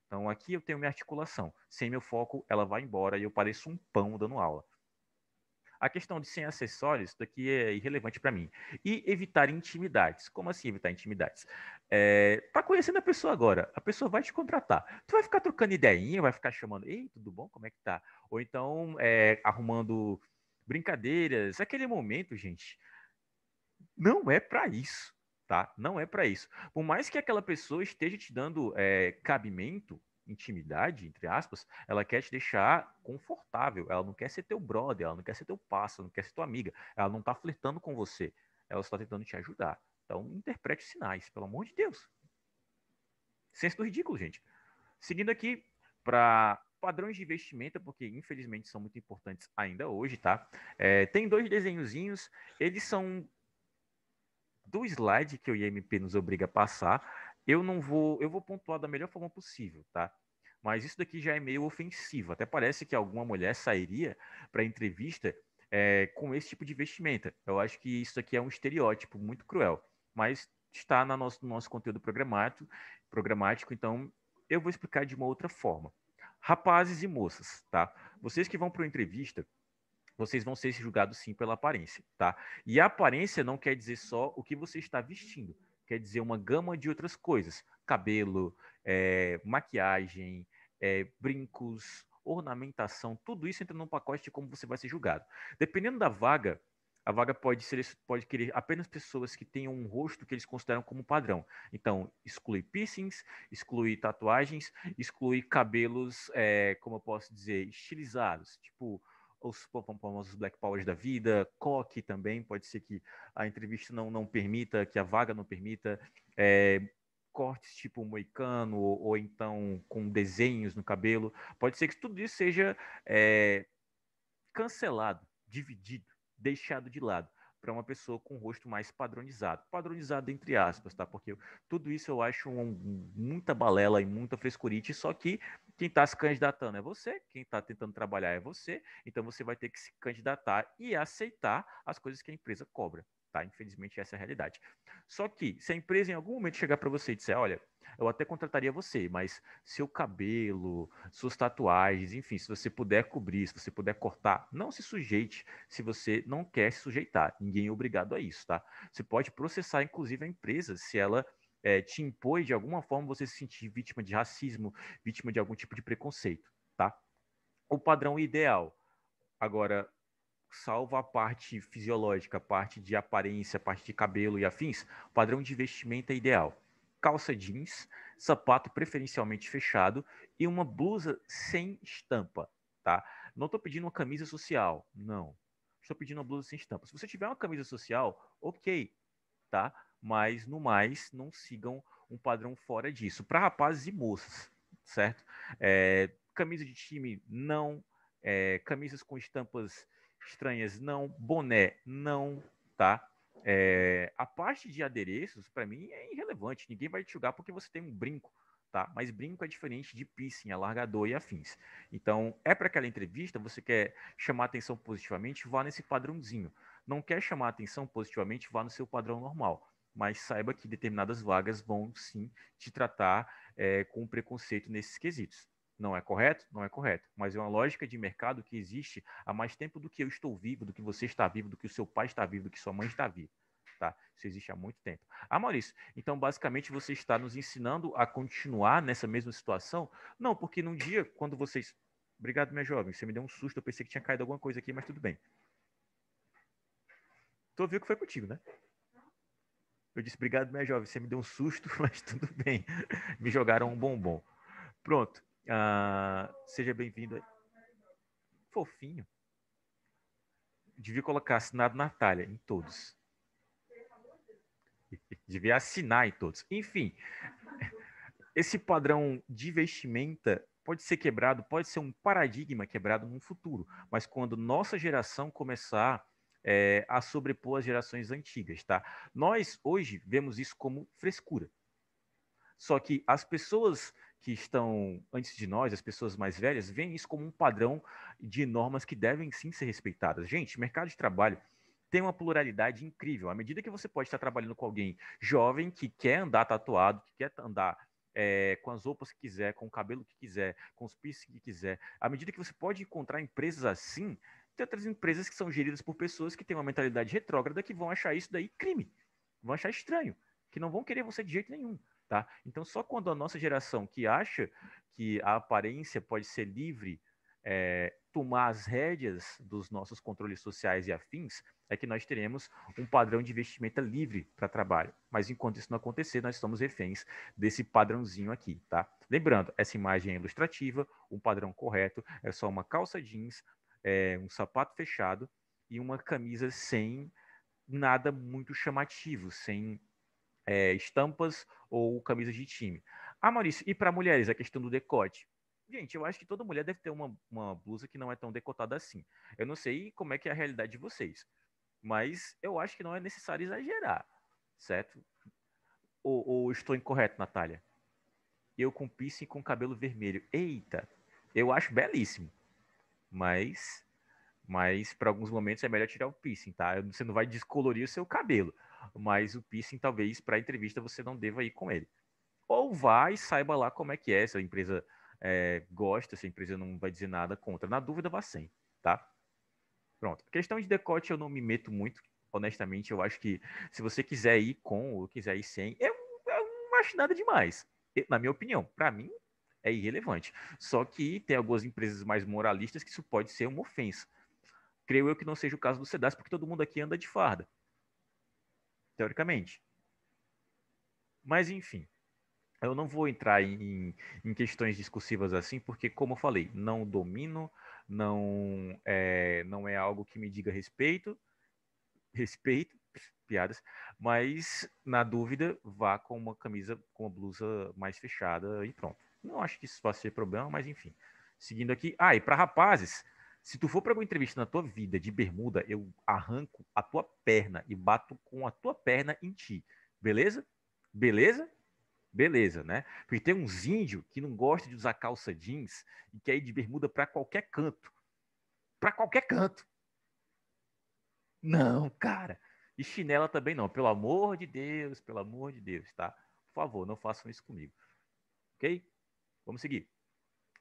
Então aqui eu tenho minha articulação. Sem meu foco, ela vai embora e eu pareço um pão dando aula. A questão de sem acessórios, isso daqui é irrelevante para mim. E evitar intimidades. Como assim evitar intimidades? É, tá conhecendo a pessoa agora, a pessoa vai te contratar. Tu vai ficar trocando ideinha, vai ficar chamando, ei, tudo bom? Como é que tá? Ou então é, arrumando brincadeiras. Aquele momento, gente, não é para isso tá? Não é para isso. Por mais que aquela pessoa esteja te dando é, cabimento, intimidade, entre aspas, ela quer te deixar confortável. Ela não quer ser teu brother, ela não quer ser teu parceiro, não quer ser tua amiga. Ela não tá flertando com você. Ela está tentando te ajudar. Então, interprete os sinais, pelo amor de Deus. Senso do ridículo, gente. Seguindo aqui para padrões de vestimenta, porque infelizmente são muito importantes ainda hoje, tá? É, tem dois desenhozinhos, eles são do slide que o IMP nos obriga a passar, eu não vou, eu vou pontuar da melhor forma possível, tá? Mas isso daqui já é meio ofensivo. Até parece que alguma mulher sairia para entrevista é, com esse tipo de vestimenta. Eu acho que isso aqui é um estereótipo muito cruel, mas está na nosso, no nosso conteúdo programático, programático, então eu vou explicar de uma outra forma. Rapazes e moças, tá? Vocês que vão para uma entrevista, vocês vão ser julgados sim pela aparência, tá? E a aparência não quer dizer só o que você está vestindo, quer dizer uma gama de outras coisas: cabelo, é, maquiagem, é, brincos, ornamentação, tudo isso entra num pacote de como você vai ser julgado. Dependendo da vaga, a vaga pode, ser, pode querer apenas pessoas que tenham um rosto que eles consideram como padrão. Então, exclui piercings, exclui tatuagens, exclui cabelos, é, como eu posso dizer, estilizados, tipo os famosos Black Powers da vida, Coque também, pode ser que a entrevista não, não permita, que a vaga não permita, é, cortes tipo moicano, ou, ou, então com desenhos no cabelo, pode ser que tudo isso seja é, cancelado, dividido, deixado de lado para uma pessoa com um rosto mais padronizado. Padronizado entre aspas, tá? Porque tudo isso eu acho um, muita balela e muita frescurite, só que quem está se candidatando é você, quem está tentando trabalhar é você, então você vai ter que se candidatar e aceitar as coisas que a empresa cobra. Tá? Infelizmente, essa é a realidade. Só que, se a empresa em algum momento chegar para você e disser, olha, eu até contrataria você, mas seu cabelo, suas tatuagens, enfim, se você puder cobrir, se você puder cortar, não se sujeite se você não quer se sujeitar. Ninguém é obrigado a isso, tá? Você pode processar, inclusive, a empresa se ela é, te impôs, de alguma forma, você se sentir vítima de racismo, vítima de algum tipo de preconceito, tá? O padrão ideal. Agora, salvo a parte fisiológica, a parte de aparência, a parte de cabelo e afins, o padrão de vestimenta é ideal. Calça jeans, sapato preferencialmente fechado e uma blusa sem estampa, tá? Não estou pedindo uma camisa social, não. Estou pedindo uma blusa sem estampa. Se você tiver uma camisa social, ok, tá? Mas no mais, não sigam um padrão fora disso. Para rapazes e moças, certo? É, camisa de time, não. É, camisas com estampas estranhas, não. Boné, não, tá? É, a parte de adereços, para mim, é irrelevante. Ninguém vai te julgar porque você tem um brinco, tá? Mas brinco é diferente de piercing, alargador e afins. Então, é para aquela entrevista, você quer chamar atenção positivamente, vá nesse padrãozinho. Não quer chamar atenção positivamente, vá no seu padrão normal. Mas saiba que determinadas vagas vão sim te tratar é, com preconceito nesses quesitos. Não é correto? Não é correto. Mas é uma lógica de mercado que existe há mais tempo do que eu estou vivo, do que você está vivo, do que o seu pai está vivo, do que sua mãe está viva. Tá? Isso existe há muito tempo. Ah, Maurício, então basicamente você está nos ensinando a continuar nessa mesma situação? Não, porque num dia, quando vocês. Obrigado, minha jovem, você me deu um susto, eu pensei que tinha caído alguma coisa aqui, mas tudo bem. Tu ouviu que foi contigo, né? Eu disse, obrigado, minha jovem, você me deu um susto, mas tudo bem. me jogaram um bombom. Pronto. Ah, seja bem-vindo. Fofinho. Devia colocar assinado Natália em todos. Devia assinar em todos. Enfim, esse padrão de vestimenta pode ser quebrado, pode ser um paradigma quebrado no futuro, mas quando nossa geração começar é, a sobrepor as gerações antigas, tá? Nós hoje vemos isso como frescura. Só que as pessoas que estão antes de nós, as pessoas mais velhas, veem isso como um padrão de normas que devem sim ser respeitadas. Gente, mercado de trabalho tem uma pluralidade incrível. À medida que você pode estar trabalhando com alguém jovem que quer andar tatuado, que quer andar é, com as roupas que quiser, com o cabelo que quiser, com os piercing que quiser, à medida que você pode encontrar empresas assim, tem outras empresas que são geridas por pessoas que têm uma mentalidade retrógrada que vão achar isso daí crime, vão achar estranho, que não vão querer você de jeito nenhum. Tá? Então, só quando a nossa geração que acha que a aparência pode ser livre, é, tomar as rédeas dos nossos controles sociais e afins, é que nós teremos um padrão de vestimenta livre para trabalho. Mas enquanto isso não acontecer, nós estamos reféns desse padrãozinho aqui, tá? Lembrando, essa imagem é ilustrativa, um padrão correto é só uma calça jeans, é, um sapato fechado e uma camisa sem nada muito chamativo, sem é, estampas ou camisas de time. Ah, Maurício, e para mulheres, a questão do decote? Gente, eu acho que toda mulher deve ter uma, uma blusa que não é tão decotada assim. Eu não sei como é que é a realidade de vocês, mas eu acho que não é necessário exagerar, certo? Ou, ou estou incorreto, Natália? Eu com piercing com cabelo vermelho. Eita, eu acho belíssimo. Mas mas para alguns momentos é melhor tirar o piercing, tá? Você não vai descolorir o seu cabelo mas o piercing talvez para entrevista você não deva ir com ele. Ou vá e saiba lá como é que é, se a empresa é, gosta, se a empresa não vai dizer nada contra. Na dúvida, vá sem, tá? Pronto. Questão de decote eu não me meto muito, honestamente. Eu acho que se você quiser ir com ou quiser ir sem, eu, eu não acho nada demais. Na minha opinião, para mim é irrelevante. Só que tem algumas empresas mais moralistas que isso pode ser uma ofensa. Creio eu que não seja o caso do SEDAS, porque todo mundo aqui anda de farda teoricamente. Mas, enfim, eu não vou entrar em, em questões discursivas assim, porque, como eu falei, não domino, não é, não é algo que me diga respeito, respeito, piadas, mas, na dúvida, vá com uma camisa, com uma blusa mais fechada e pronto. Não acho que isso possa ser problema, mas enfim. Seguindo aqui. Ah, e para rapazes, se tu for para alguma entrevista na tua vida de bermuda, eu arranco a tua perna e bato com a tua perna em ti. Beleza? Beleza? Beleza, né? Porque tem uns índios que não gostam de usar calça jeans e quer ir de bermuda para qualquer canto. Para qualquer canto. Não, cara. E chinela também não. Pelo amor de Deus, pelo amor de Deus, tá? Por favor, não façam isso comigo. Ok? Vamos seguir.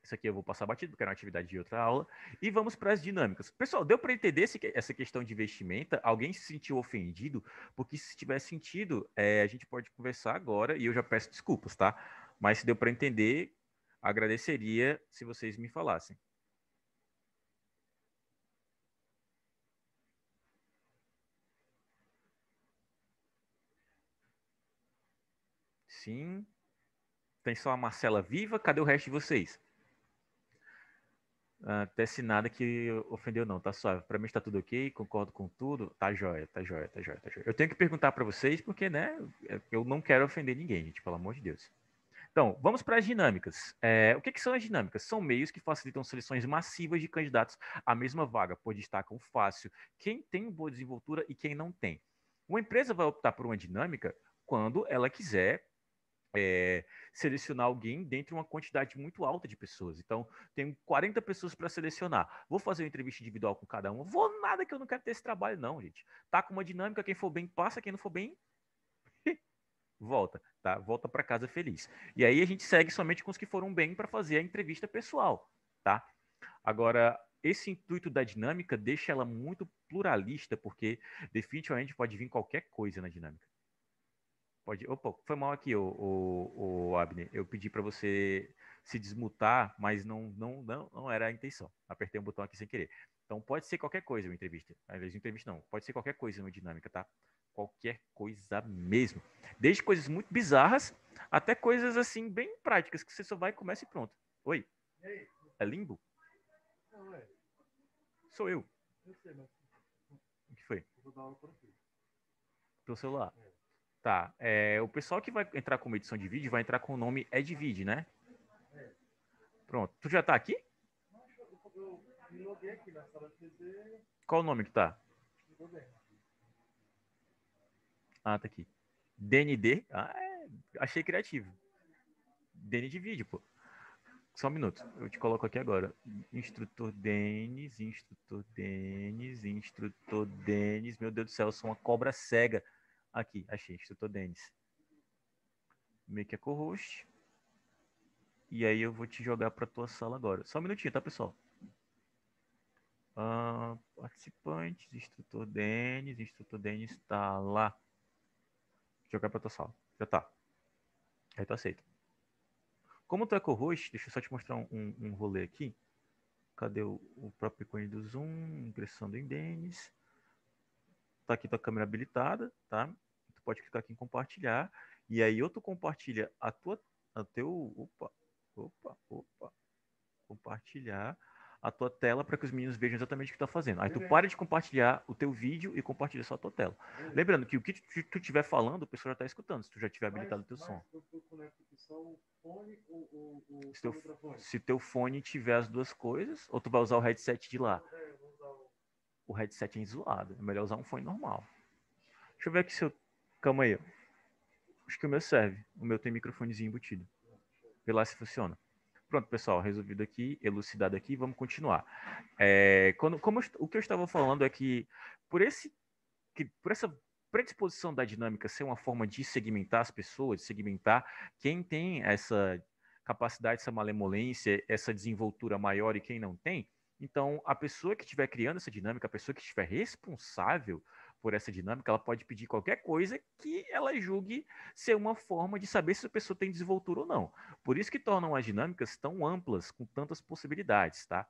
Isso aqui eu vou passar batido, porque era é uma atividade de outra aula. E vamos para as dinâmicas. Pessoal, deu para entender esse, essa questão de vestimenta? Alguém se sentiu ofendido? Porque se tiver sentido, é, a gente pode conversar agora e eu já peço desculpas, tá? Mas se deu para entender, agradeceria se vocês me falassem. Sim. Tem só a Marcela viva. Cadê o resto de vocês? até se nada que ofendeu, não, tá suave. Para mim está tudo ok, concordo com tudo, tá joia, tá joia, tá joia, tá joia. Eu tenho que perguntar para vocês porque, né, é, eu não quero ofender ninguém, gente, pelo amor de Deus. Então, vamos para as dinâmicas. É, o que, que, são as dinâmicas? São meios que facilitam seleções massivas de candidatos à mesma vaga, pois destacam fácil quem tem boa desenvoltura e quem não tem. Uma empresa vai optar por uma dinâmica quando ela quiser é, selecionar alguém de uma quantidade muito alta de pessoas. Então, tenho 40 pessoas para selecionar. Vou fazer uma entrevista individual com cada uma. Vou nada que eu não quero ter esse trabalho, não, gente. Tá com uma dinâmica, quem for bem passa, quem não for bem volta, tá? Volta para casa feliz. E aí a gente segue somente com os que foram bem para fazer a entrevista pessoal, tá? Agora, esse intuito da dinâmica deixa ela muito pluralista, porque definitivamente pode vir qualquer coisa na dinâmica. Pode. Opa, foi mal aqui, o, o, o Abner. Eu pedi para você se desmutar, mas não, não, não, não era a intenção. Apertei um botão aqui sem querer. Então pode ser qualquer coisa uma entrevista. Às uma entrevista não. Pode ser qualquer coisa uma dinâmica, tá? Qualquer coisa mesmo. Desde coisas muito bizarras até coisas assim bem práticas que você só vai, começa e pronto. Oi. É limbo? Não, é. Sou eu. Eu sei, mas... O que foi? Eu vou dar aula para celular. É. Tá. É, o pessoal que vai entrar com edição de vídeo vai entrar com o nome Edvid, né? Pronto. Tu já tá aqui? Qual o nome que tá? Ah, tá aqui. DND. Ah, é... achei criativo. dnd de vídeo, pô. Só um minuto. Eu te coloco aqui agora. Instrutor Denis, instrutor Denis, instrutor Denis. Meu Deus do céu, eu sou uma cobra cega. Aqui, achei, instrutor Denis. Make a é co-host. E aí eu vou te jogar para tua sala agora. Só um minutinho, tá, pessoal? Uh, participantes, instrutor Denis, instrutor Denis está lá. Vou jogar para tua sala. Já tá. Aí tu aceita. Como tu é co-host, deixa eu só te mostrar um, um, rolê aqui. Cadê o, o, próprio ícone do Zoom? Ingressando em Denis. Tá aqui tua câmera habilitada, tá? pode clicar aqui em compartilhar. E aí ou tu compartilha a tua, a teu, opa, opa, opa, compartilhar a tua tela para que os meninos vejam exatamente o que tu tá fazendo. Aí tu uhum. para de compartilhar o teu vídeo e compartilha só a tua tela. Uhum. Lembrando que o que tu estiver falando, o pessoal já está escutando, se tu já tiver habilitado o teu som. O fone, o, se, teu, se teu fone tiver as duas coisas, ou tu vai usar o headset de lá. É, o headset é zoado. É melhor usar um fone normal. Deixa eu ver aqui se eu Calma aí. Acho que o meu serve. O meu tem microfonezinho embutido. Vê lá se funciona. Pronto, pessoal, resolvido aqui, elucidado aqui, vamos continuar. É, quando, como eu, o que eu estava falando é que por, esse, que por essa predisposição da dinâmica ser uma forma de segmentar as pessoas, de segmentar quem tem essa capacidade, essa malemolência, essa desenvoltura maior e quem não tem, então a pessoa que estiver criando essa dinâmica, a pessoa que estiver responsável por essa dinâmica, ela pode pedir qualquer coisa que ela julgue ser uma forma de saber se a pessoa tem desenvoltura ou não. Por isso que tornam as dinâmicas tão amplas, com tantas possibilidades, tá?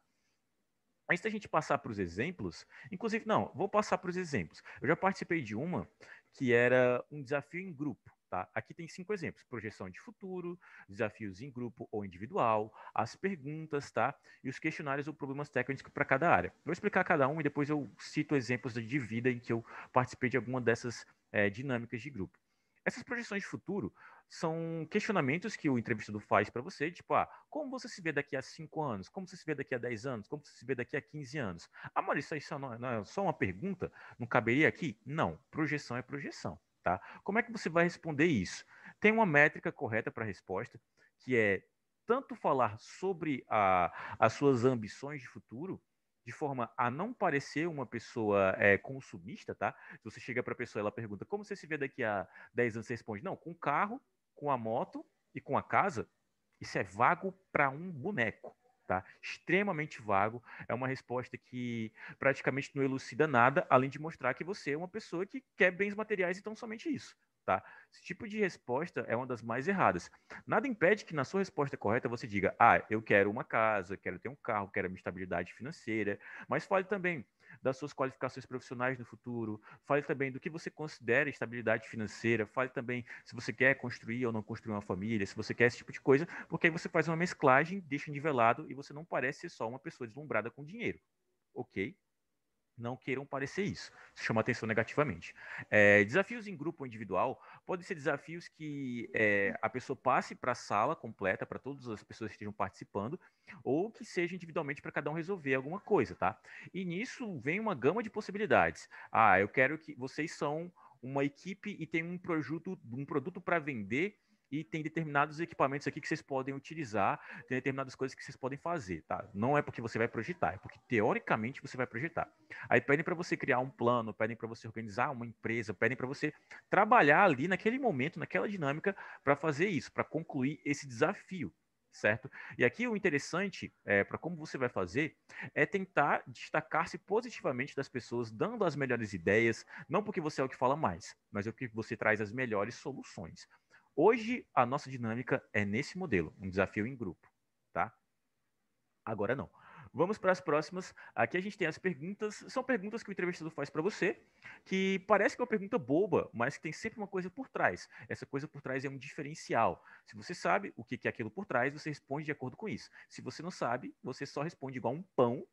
Antes da gente passar para os exemplos, inclusive, não, vou passar para os exemplos. Eu já participei de uma que era um desafio em grupo. Tá? Aqui tem cinco exemplos: projeção de futuro, desafios em grupo ou individual, as perguntas, tá? E os questionários ou problemas técnicos para cada área. vou explicar cada um e depois eu cito exemplos de vida em que eu participei de alguma dessas é, dinâmicas de grupo. Essas projeções de futuro são questionamentos que o entrevistado faz para você, tipo, ah, como você se vê daqui a 5 anos? Como você se vê daqui a 10 anos? Como você se vê daqui a 15 anos? Ah, Maurício, isso aí só é, não é só uma pergunta? Não caberia aqui? Não, projeção é projeção. Tá? Como é que você vai responder isso? Tem uma métrica correta para a resposta, que é tanto falar sobre a, as suas ambições de futuro, de forma a não parecer uma pessoa é, consumista, tá? Se você chega para a pessoa e ela pergunta como você se vê daqui a 10 anos, você responde, não, com o carro, com a moto e com a casa, isso é vago para um boneco. Tá? Extremamente vago, é uma resposta que praticamente não elucida nada, além de mostrar que você é uma pessoa que quer bens materiais, então somente isso. Tá? Esse tipo de resposta é uma das mais erradas. Nada impede que na sua resposta correta você diga: "Ah, eu quero uma casa, quero ter um carro, quero minha estabilidade financeira", mas fale também: das suas qualificações profissionais no futuro, fale também do que você considera estabilidade financeira, fale também se você quer construir ou não construir uma família, se você quer esse tipo de coisa, porque aí você faz uma mesclagem, deixa nivelado e você não parece ser só uma pessoa deslumbrada com dinheiro. Ok? não queiram parecer isso. Isso chama atenção negativamente. É, desafios em grupo ou individual podem ser desafios que é, a pessoa passe para a sala completa, para todas as pessoas que estejam participando, ou que seja individualmente para cada um resolver alguma coisa, tá? E nisso vem uma gama de possibilidades. Ah, eu quero que vocês são uma equipe e tem um produto um produto para vender e tem determinados equipamentos aqui que vocês podem utilizar, tem determinadas coisas que vocês podem fazer, tá? Não é porque você vai projetar, é porque teoricamente você vai projetar. Aí pedem para você criar um plano, pedem para você organizar uma empresa, pedem para você trabalhar ali naquele momento, naquela dinâmica para fazer isso, para concluir esse desafio, certo? E aqui o interessante é, para como você vai fazer é tentar destacar-se positivamente das pessoas, dando as melhores ideias, não porque você é o que fala mais, mas é o que você traz as melhores soluções. Hoje, a nossa dinâmica é nesse modelo, um desafio em grupo, tá? Agora não. Vamos para as próximas. Aqui a gente tem as perguntas. São perguntas que o entrevistador faz para você, que parece que é uma pergunta boba, mas que tem sempre uma coisa por trás. Essa coisa por trás é um diferencial. Se você sabe o que é aquilo por trás, você responde de acordo com isso. Se você não sabe, você só responde igual um pão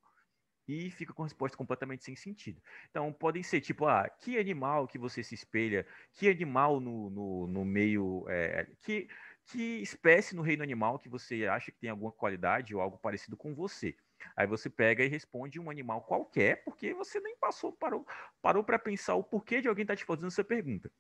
e fica com resposta completamente sem sentido. Então, podem ser tipo, ah, que animal que você se espelha? Que animal no, no, no meio. É, que, que espécie no reino animal que você acha que tem alguma qualidade ou algo parecido com você? Aí você pega e responde um animal qualquer, porque você nem passou, parou parou para pensar o porquê de alguém estar tá te fazendo essa pergunta.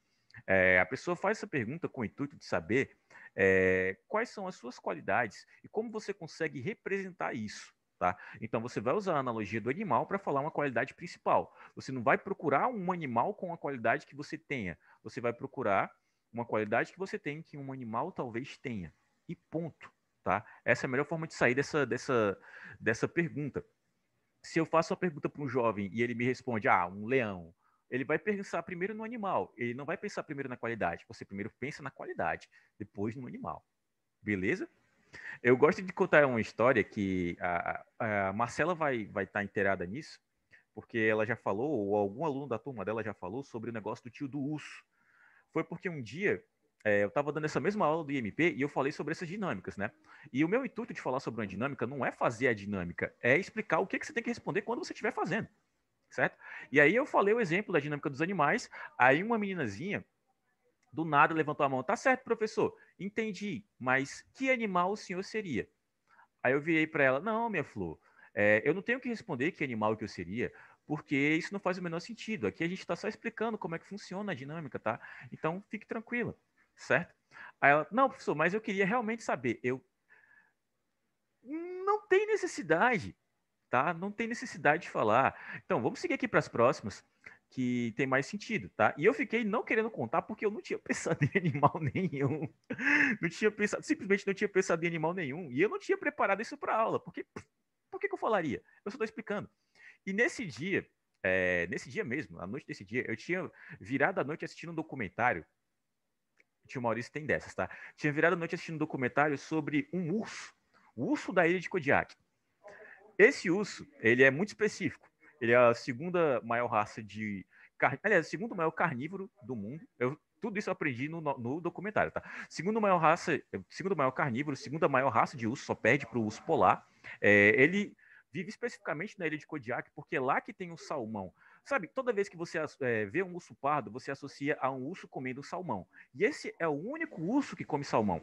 É, a pessoa faz essa pergunta com o intuito de saber é, quais são as suas qualidades e como você consegue representar isso. Tá? Então você vai usar a analogia do animal para falar uma qualidade principal. Você não vai procurar um animal com a qualidade que você tenha. Você vai procurar uma qualidade que você tem que um animal talvez tenha. E ponto, tá? Essa é a melhor forma de sair dessa dessa dessa pergunta. Se eu faço a pergunta para um jovem e ele me responde: "Ah, um leão", ele vai pensar primeiro no animal, ele não vai pensar primeiro na qualidade. Você primeiro pensa na qualidade, depois no animal. Beleza? Eu gosto de contar uma história que a, a Marcela vai vai estar tá inteirada nisso, porque ela já falou, ou algum aluno da turma dela já falou sobre o negócio do tio do urso. Foi porque um dia é, eu estava dando essa mesma aula do IMP e eu falei sobre essas dinâmicas, né? E o meu intuito de falar sobre uma dinâmica não é fazer a dinâmica, é explicar o que, que você tem que responder quando você estiver fazendo, certo? E aí eu falei o exemplo da dinâmica dos animais, aí uma meninazinha do nada levantou a mão. Tá certo, professor. Entendi. Mas que animal o senhor seria? Aí eu virei para ela: Não, minha flor, é, eu não tenho que responder que animal que eu seria, porque isso não faz o menor sentido. Aqui a gente está só explicando como é que funciona a dinâmica, tá? Então fique tranquila, certo? Aí ela: Não, professor, mas eu queria realmente saber. Eu. Não tem necessidade, tá? Não tem necessidade de falar. Então vamos seguir aqui para as próximas que tem mais sentido, tá? E eu fiquei não querendo contar porque eu não tinha pensado em animal nenhum. Não tinha pensado, simplesmente não tinha pensado em animal nenhum. E eu não tinha preparado isso para aula, porque por que, que eu falaria? Eu só estou explicando. E nesse dia, é, nesse dia mesmo, à noite desse dia, eu tinha virado a noite assistindo um documentário. Tio Maurício tem dessas, tá? Tinha virado a noite assistindo um documentário sobre um urso, o urso da ilha de Kodiak. Esse urso, ele é muito específico. Ele é a segunda maior raça de. Car... Aliás, é segundo maior carnívoro do mundo. Eu, tudo isso eu aprendi no, no documentário, tá? Segundo maior raça, é, segundo maior carnívoro, segunda maior raça de urso, só perde para o urso polar. É, ele vive especificamente na ilha de Kodiak, porque é lá que tem o salmão. Sabe, toda vez que você é, vê um urso pardo, você associa a um urso comendo salmão. E esse é o único urso que come salmão.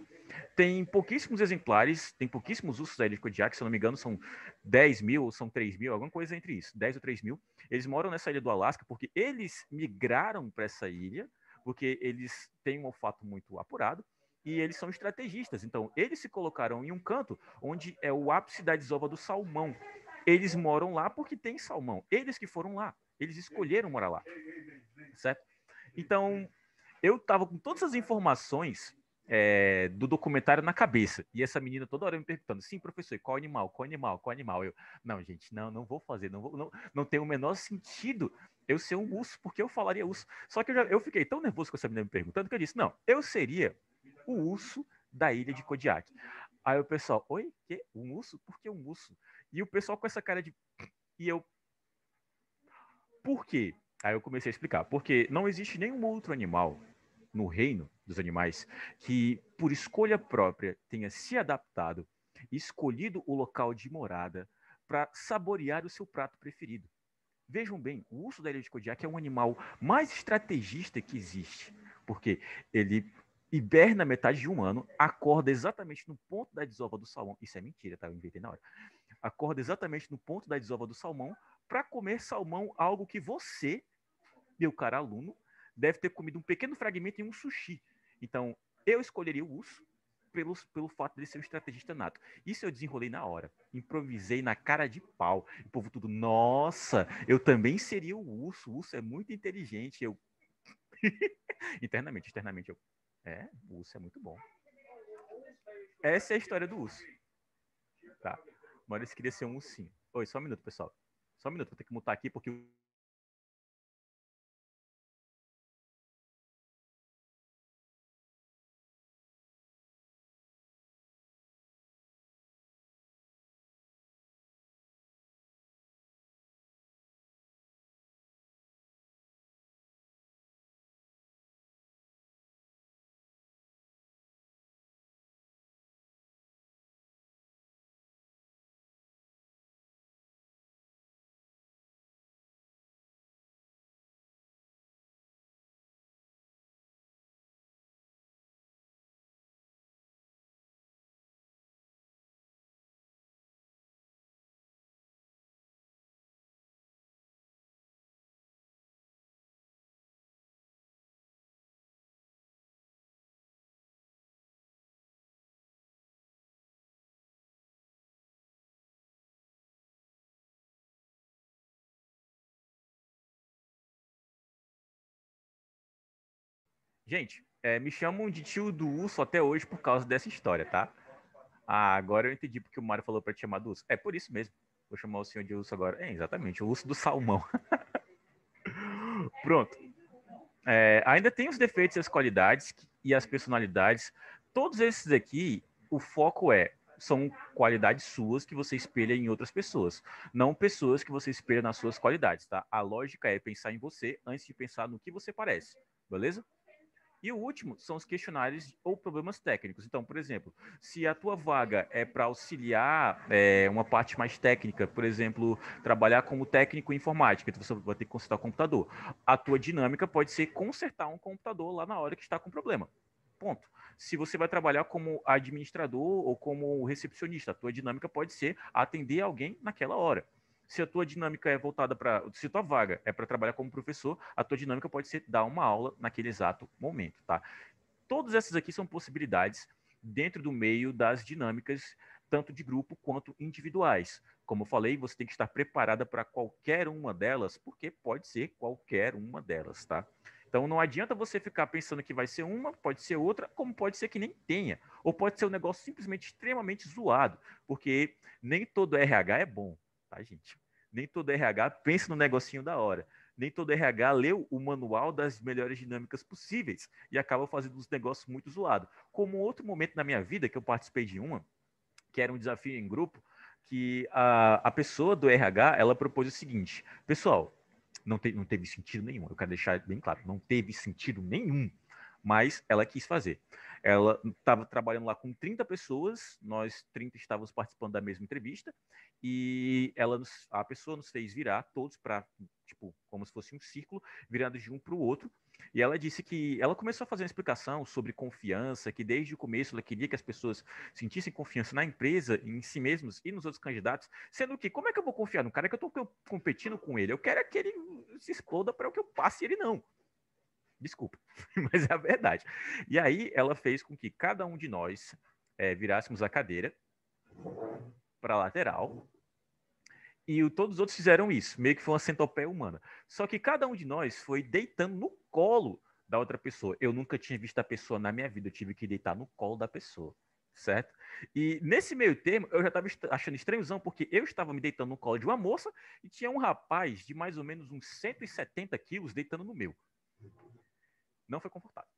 Tem pouquíssimos exemplares, tem pouquíssimos ursos da ilha de Kodiak, se eu não me engano, são 10 mil ou são 3 mil, alguma coisa entre isso, 10 ou 3 mil. Eles moram nessa ilha do Alasca porque eles migraram para essa ilha, porque eles têm um olfato muito apurado e eles são estrategistas. Então, eles se colocaram em um canto onde é o ápice da desova do salmão. Eles moram lá porque tem salmão. Eles que foram lá. Eles escolheram morar lá, certo? Então, eu tava com todas as informações é, do documentário na cabeça. E essa menina toda hora me perguntando: sim, professor, qual animal? Qual animal? Qual animal? Eu, não, gente, não, não vou fazer, não, vou, não, não tem o menor sentido eu ser um urso, porque eu falaria urso. Só que eu, já, eu fiquei tão nervoso com essa menina me perguntando que eu disse: não, eu seria o urso da ilha de Kodiak. Aí o pessoal, oi, que? Um urso? Por que um urso? E o pessoal com essa cara de. E eu, por quê? Aí eu comecei a explicar. Porque não existe nenhum outro animal no reino dos animais que, por escolha própria, tenha se adaptado, escolhido o local de morada para saborear o seu prato preferido. Vejam bem, o urso da ilha de Kodiak é um animal mais estrategista que existe, porque ele hiberna metade de um ano, acorda exatamente no ponto da desova do salmão. Isso é mentira, tá? Eu inventei na hora. Acorda exatamente no ponto da desova do salmão para comer salmão, algo que você, meu caro aluno, deve ter comido um pequeno fragmento em um sushi. Então, eu escolheria o urso pelo, pelo fato de ser um estrategista nato. Isso eu desenrolei na hora. Improvisei na cara de pau. O povo tudo, nossa, eu também seria o urso. O urso é muito inteligente. Eu. internamente, externamente, eu. É, o urso é muito bom. Essa é a história do urso. Tá. Maurício queria ser um ursinho. Oi, só um minuto, pessoal. Só um minuto, vou ter que mutar aqui porque Gente, é, me chamam de tio do urso até hoje por causa dessa história, tá? Ah, agora eu entendi porque o Mário falou para te chamar do urso. É por isso mesmo. Vou chamar o senhor de urso agora. É, exatamente, o urso do salmão. Pronto. É, ainda tem os defeitos e as qualidades e as personalidades. Todos esses aqui, o foco é são qualidades suas que você espelha em outras pessoas, não pessoas que você espelha nas suas qualidades, tá? A lógica é pensar em você antes de pensar no que você parece, beleza? E o último são os questionários ou problemas técnicos. Então, por exemplo, se a tua vaga é para auxiliar é, uma parte mais técnica, por exemplo, trabalhar como técnico em informática, então você vai ter que consertar o computador. A tua dinâmica pode ser consertar um computador lá na hora que está com problema. Ponto. Se você vai trabalhar como administrador ou como recepcionista, a tua dinâmica pode ser atender alguém naquela hora se a tua dinâmica é voltada para, se tua vaga é para trabalhar como professor, a tua dinâmica pode ser dar uma aula naquele exato momento, tá? Todas essas aqui são possibilidades dentro do meio das dinâmicas tanto de grupo quanto individuais. Como eu falei, você tem que estar preparada para qualquer uma delas, porque pode ser qualquer uma delas, tá? Então não adianta você ficar pensando que vai ser uma, pode ser outra, como pode ser que nem tenha, ou pode ser um negócio simplesmente extremamente zoado, porque nem todo RH é bom tá, gente? Nem todo RH pensa no negocinho da hora. Nem todo RH leu o manual das melhores dinâmicas possíveis e acaba fazendo os negócios muito zoados. Como outro momento na minha vida que eu participei de uma, que era um desafio em grupo, que a, a pessoa do RH, ela propôs o seguinte, pessoal, não, te, não teve sentido nenhum, eu quero deixar bem claro, não teve sentido nenhum mas ela quis fazer. Ela estava trabalhando lá com 30 pessoas, nós 30 estávamos participando da mesma entrevista, e ela nos, a pessoa nos fez virar todos para, tipo, como se fosse um círculo, virados de um para o outro. E ela disse que ela começou a fazer uma explicação sobre confiança, que desde o começo ela queria que as pessoas sentissem confiança na empresa, em si mesmos e nos outros candidatos, sendo que como é que eu vou confiar no cara que eu estou competindo com ele? Eu quero é que ele se exploda para que eu passe ele não. Desculpa, mas é a verdade. E aí ela fez com que cada um de nós é, virássemos a cadeira para lateral e o, todos os outros fizeram isso. Meio que foi uma centopeia humana. Só que cada um de nós foi deitando no colo da outra pessoa. Eu nunca tinha visto a pessoa na minha vida, eu tive que deitar no colo da pessoa, certo? E nesse meio termo, eu já estava achando estranhozão, porque eu estava me deitando no colo de uma moça e tinha um rapaz de mais ou menos uns 170 quilos deitando no meu. Não foi confortável.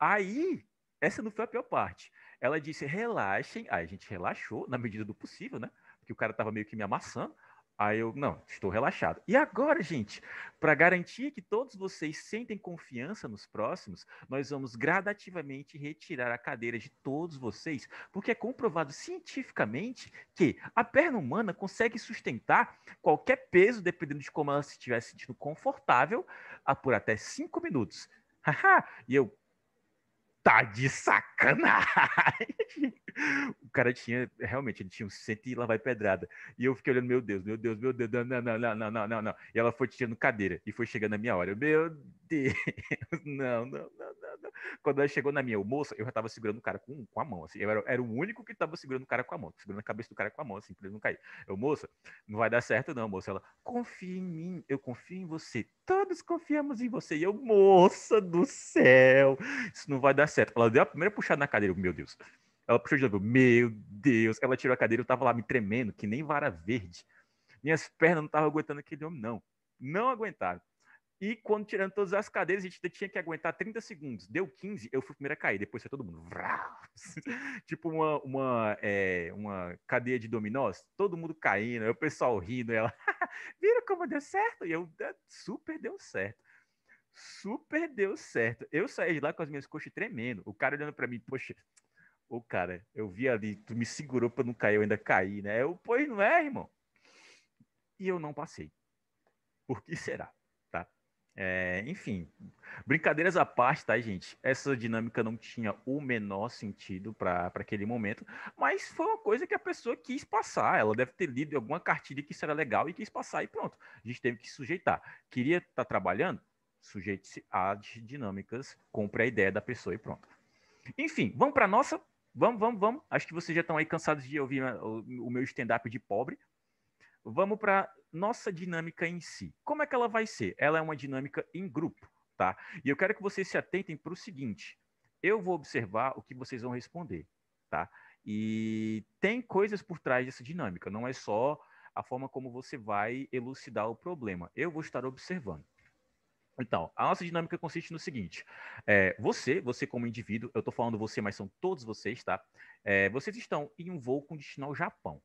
Aí, essa não foi a pior parte. Ela disse: relaxem. Aí a gente relaxou, na medida do possível, né? Porque o cara estava meio que me amassando. Aí eu, não, estou relaxado. E agora, gente, para garantir que todos vocês sentem confiança nos próximos, nós vamos gradativamente retirar a cadeira de todos vocês, porque é comprovado cientificamente que a perna humana consegue sustentar qualquer peso, dependendo de como ela se estiver sentindo confortável, por até cinco minutos e eu, tá de sacanagem. o cara tinha, realmente, ele tinha um cento e lá vai pedrada. E eu fiquei olhando, meu Deus, meu Deus, meu Deus, não, não, não, não, não, não. E ela foi tirando cadeira e foi chegando a minha hora. meu Não, não, não, não, não. Quando ela chegou na minha moça, eu já tava segurando o cara com, com a mão, assim. Eu era, era, o único que tava segurando o cara com a mão, segurando a cabeça do cara com a mão, assim, pra ele não cair. Eu, moça, não vai dar certo não, moça. Ela, confia em mim, eu confio em você. Todos confiamos em você. E eu, moça do céu, isso não vai dar certo. Ela deu a primeira puxada na cadeira, meu Deus. Ela puxou de novo, meu Deus. Ela tirou a cadeira, eu tava lá me tremendo, que nem vara verde. Minhas pernas não estavam aguentando aquele homem, não. Não aguentaram. E quando tirando todas as cadeiras, a gente tinha que aguentar 30 segundos. Deu 15, eu fui o primeiro a cair, depois foi todo mundo. tipo uma, uma, é, uma cadeia de dominós, todo mundo caindo, o pessoal rindo, ela. Viram como deu certo? E eu super deu certo. Super deu certo. Eu saí de lá com as minhas coxas tremendo. O cara olhando para mim, poxa, ô cara, eu vi ali, tu me segurou para não cair, eu ainda caí, né? Eu, pois não é, irmão. E eu não passei. Por que será? É, enfim, brincadeiras à parte, tá, gente? Essa dinâmica não tinha o menor sentido para aquele momento, mas foi uma coisa que a pessoa quis passar. Ela deve ter lido alguma cartilha que isso era legal e quis passar, e pronto. A gente teve que sujeitar. Queria estar tá trabalhando? Sujeite-se às dinâmicas, compre a ideia da pessoa e pronto. Enfim, vamos para nossa. Vamos, vamos, vamos. Acho que vocês já estão aí cansados de ouvir ah, o meu stand-up de pobre. Vamos para nossa dinâmica em si. Como é que ela vai ser? Ela é uma dinâmica em grupo, tá? E eu quero que vocês se atentem para o seguinte: eu vou observar o que vocês vão responder, tá? E tem coisas por trás dessa dinâmica, não é só a forma como você vai elucidar o problema. Eu vou estar observando. Então, a nossa dinâmica consiste no seguinte: é, você, você como indivíduo, eu estou falando você, mas são todos vocês, tá? É, vocês estão em um voo com destino ao Japão,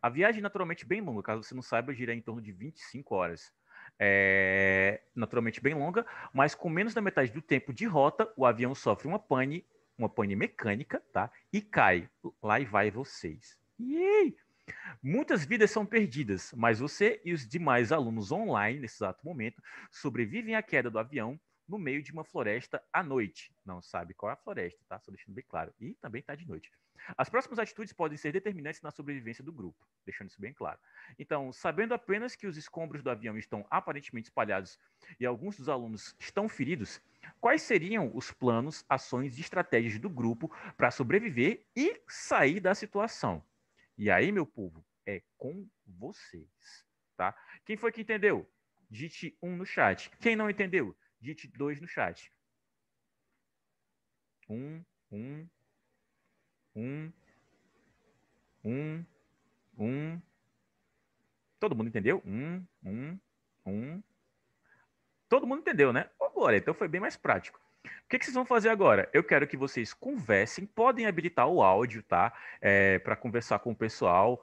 a viagem é naturalmente bem longa, caso você não saiba, gira em torno de 25 horas. É, naturalmente bem longa, mas com menos da metade do tempo de rota, o avião sofre uma pane, uma pane mecânica, tá? E cai. Lá e vai vocês. Yay! Muitas vidas são perdidas, mas você e os demais alunos online, nesse exato momento, sobrevivem à queda do avião no meio de uma floresta à noite. Não sabe qual é a floresta, tá? Só deixando bem claro. E também está de noite. As próximas atitudes podem ser determinantes na sobrevivência do grupo, deixando isso bem claro. Então, sabendo apenas que os escombros do avião estão aparentemente espalhados e alguns dos alunos estão feridos, quais seriam os planos, ações e estratégias do grupo para sobreviver e sair da situação? E aí, meu povo, é com vocês, tá? Quem foi que entendeu? Dite um no chat. Quem não entendeu? Dite dois no chat. Um, um, um, um, um. Todo mundo entendeu? Um, um, um. Todo mundo entendeu, né? Agora, então foi bem mais prático. O que, que, vocês vão fazer agora? Eu quero que vocês conversem, podem habilitar o áudio, tá? É, para conversar com o pessoal.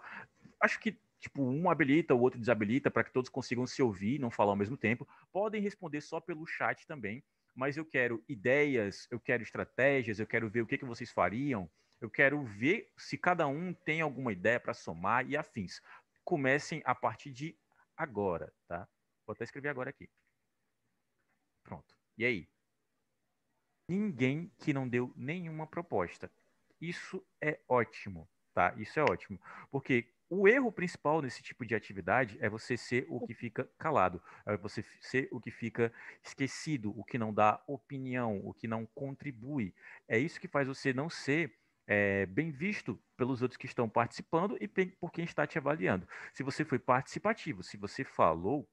Acho que tipo, um habilita, o outro desabilita, para que todos consigam se ouvir e não falar ao mesmo tempo. Podem responder só pelo chat também, mas eu quero ideias, eu quero estratégias, eu quero ver o que, que vocês fariam, eu quero ver se cada um tem alguma ideia para somar e afins. Comecem a partir de agora, tá? Vou até escrever agora aqui. Pronto. E aí? Ninguém que não deu nenhuma proposta. Isso é ótimo, tá? Isso é ótimo. Porque o erro principal nesse tipo de atividade é você ser o que fica calado, é você ser o que fica esquecido, o que não dá opinião, o que não contribui. É isso que faz você não ser é, bem visto pelos outros que estão participando e por quem está te avaliando. Se você foi participativo, se você falou,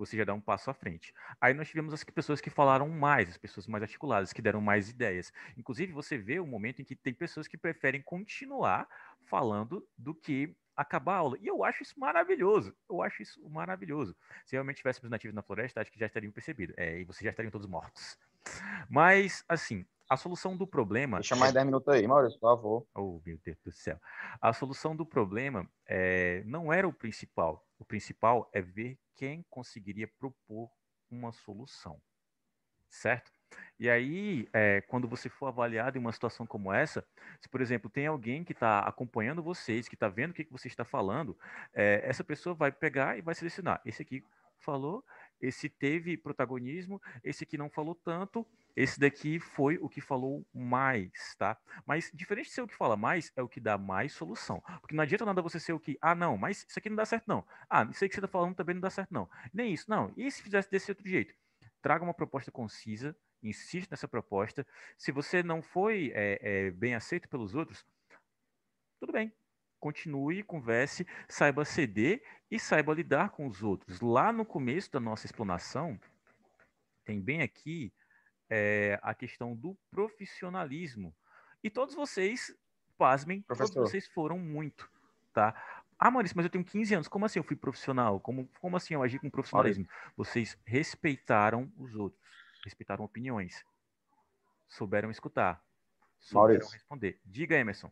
você já dá um passo à frente. Aí nós tivemos as pessoas que falaram mais, as pessoas mais articuladas, que deram mais ideias. Inclusive, você vê o um momento em que tem pessoas que preferem continuar falando do que acabar a aula. E eu acho isso maravilhoso. Eu acho isso maravilhoso. Se realmente tivéssemos nativos na floresta, acho que já estariam percebido. É, e vocês já estariam todos mortos. Mas, assim, a solução do problema. Deixa mais 10 minutos aí, Maurício, por favor. Oh, meu Deus do céu. A solução do problema é, não era o principal. O principal é ver quem conseguiria propor uma solução, certo? E aí, é, quando você for avaliado em uma situação como essa, se, por exemplo, tem alguém que está acompanhando vocês, que está vendo o que, que você está falando, é, essa pessoa vai pegar e vai selecionar. Esse aqui falou, esse teve protagonismo, esse aqui não falou tanto, esse daqui foi o que falou mais, tá? Mas diferente de ser o que fala mais, é o que dá mais solução. Porque não adianta nada você ser o que, ah, não, mas isso aqui não dá certo, não. Ah, isso aí que você está falando também não dá certo, não. Nem isso, não. E se fizesse desse outro jeito? Traga uma proposta concisa, insiste nessa proposta. Se você não foi é, é, bem aceito pelos outros, tudo bem, continue, converse, saiba ceder e saiba lidar com os outros. Lá no começo da nossa explanação, tem bem aqui é, a questão do profissionalismo. E todos vocês, pasmem, Professor. todos vocês foram muito, tá? Ah, Maurício, mas eu tenho 15 anos, como assim eu fui profissional? Como, como assim eu agi com profissionalismo? Maurício. Vocês respeitaram os outros, respeitaram opiniões, souberam escutar, souberam Maurício. responder. Diga, Emerson.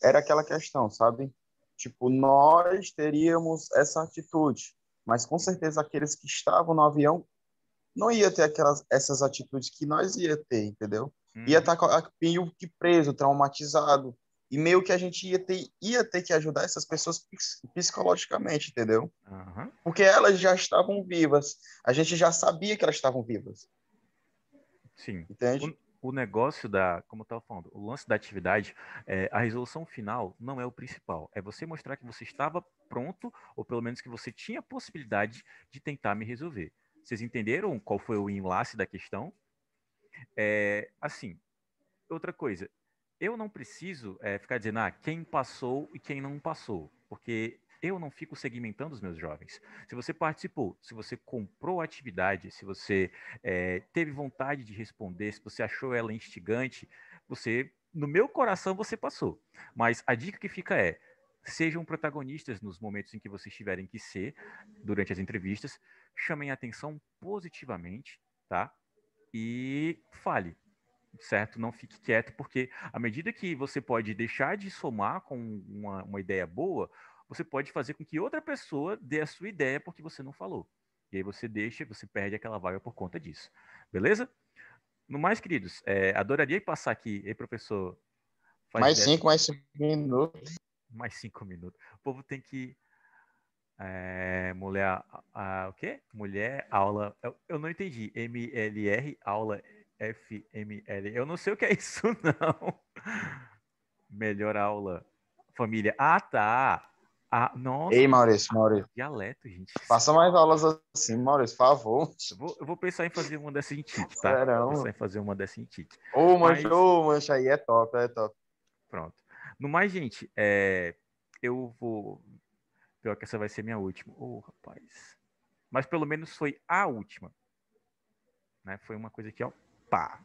Era aquela questão, sabe? Tipo, nós teríamos essa atitude, mas com certeza aqueles que estavam no avião não ia ter aquelas, essas atitudes que nós ia ter, entendeu? Hum. Ia uhum. tá estar meio que preso, traumatizado. E meio que a gente ia ter, ia ter que ajudar essas pessoas psicologicamente, entendeu? Uhum. Porque elas já estavam vivas. A gente já sabia que elas estavam vivas. Sim. Entende? O, o negócio da, como eu estava falando, o lance da atividade, é, a resolução final não é o principal. É você mostrar que você estava pronto, ou pelo menos que você tinha possibilidade de tentar me resolver. Vocês entenderam qual foi o enlace da questão? É, assim, outra coisa, eu não preciso é, ficar dizendo ah, quem passou e quem não passou, porque eu não fico segmentando os meus jovens. Se você participou, se você comprou a atividade, se você é, teve vontade de responder, se você achou ela instigante, você, no meu coração, você passou. Mas a dica que fica é: Sejam protagonistas nos momentos em que vocês tiverem que ser durante as entrevistas. Chamem a atenção positivamente, tá? E fale, certo? Não fique quieto, porque à medida que você pode deixar de somar com uma, uma ideia boa, você pode fazer com que outra pessoa dê a sua ideia porque você não falou. E aí você deixa, você perde aquela vaga por conta disso. Beleza? No mais, queridos, é, adoraria passar aqui, ei, professor. mais cinco, mais cinco minutos mais cinco minutos. O povo tem que. É, mulher. A, a, o quê? Mulher, aula. Eu, eu não entendi. MLR, aula FML. Eu não sei o que é isso, não. Melhor aula. Família. Ah, tá. Ah, nossa. Ei, Maurício, Maurício. Dialeto, gente. Faça mais aulas assim, Maurício, por favor. Eu vou, eu vou pensar em fazer uma dessa em Tite, tá? Vou pensar em fazer uma dessa em Tite. Ô, oh, mancha, Mas... oh, mancha aí, é top, é top. Pronto. No mais, gente, é, eu vou. Pior que essa vai ser minha última. Ô, oh, rapaz. Mas pelo menos foi a última. Né? Foi uma coisa que, ó, pá.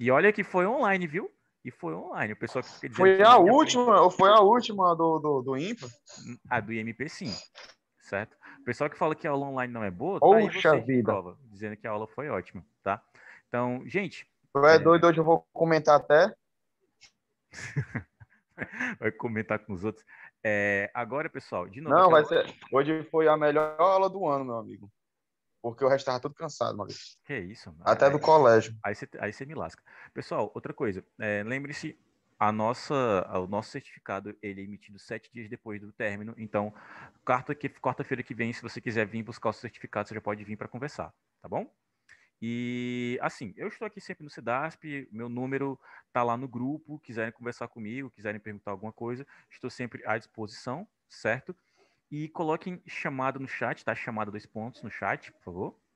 E olha que foi online, viu? E foi online. O pessoal que Foi a última, ou foi a última do, do, do IMPA? A do IMP, sim. Certo? O pessoal que fala que a aula online não é boa, Poxa tá aí vida. Prova, dizendo que a aula foi ótima, tá? Então, gente. É, é... doido, hoje eu vou comentar até. vai comentar com os outros. É, agora, pessoal, de novo. Não, vai ser. Hoje foi a melhor aula do ano, meu amigo. Porque o resto estava tudo cansado, vez. Que isso, mano. Até aí, do colégio. Aí você, aí você me lasca. Pessoal, outra coisa. É, Lembre-se, a nossa, o nosso certificado ele é emitido sete dias depois do término. Então, quarta-feira que, quarta que vem, se você quiser vir buscar o certificado, você já pode vir para conversar, tá bom? E assim, eu estou aqui sempre no SEDASP, meu número está lá no grupo, quiserem conversar comigo, quiserem perguntar alguma coisa, estou sempre à disposição, certo? E coloquem chamada no chat, tá? Chamada dois pontos no chat, por favor.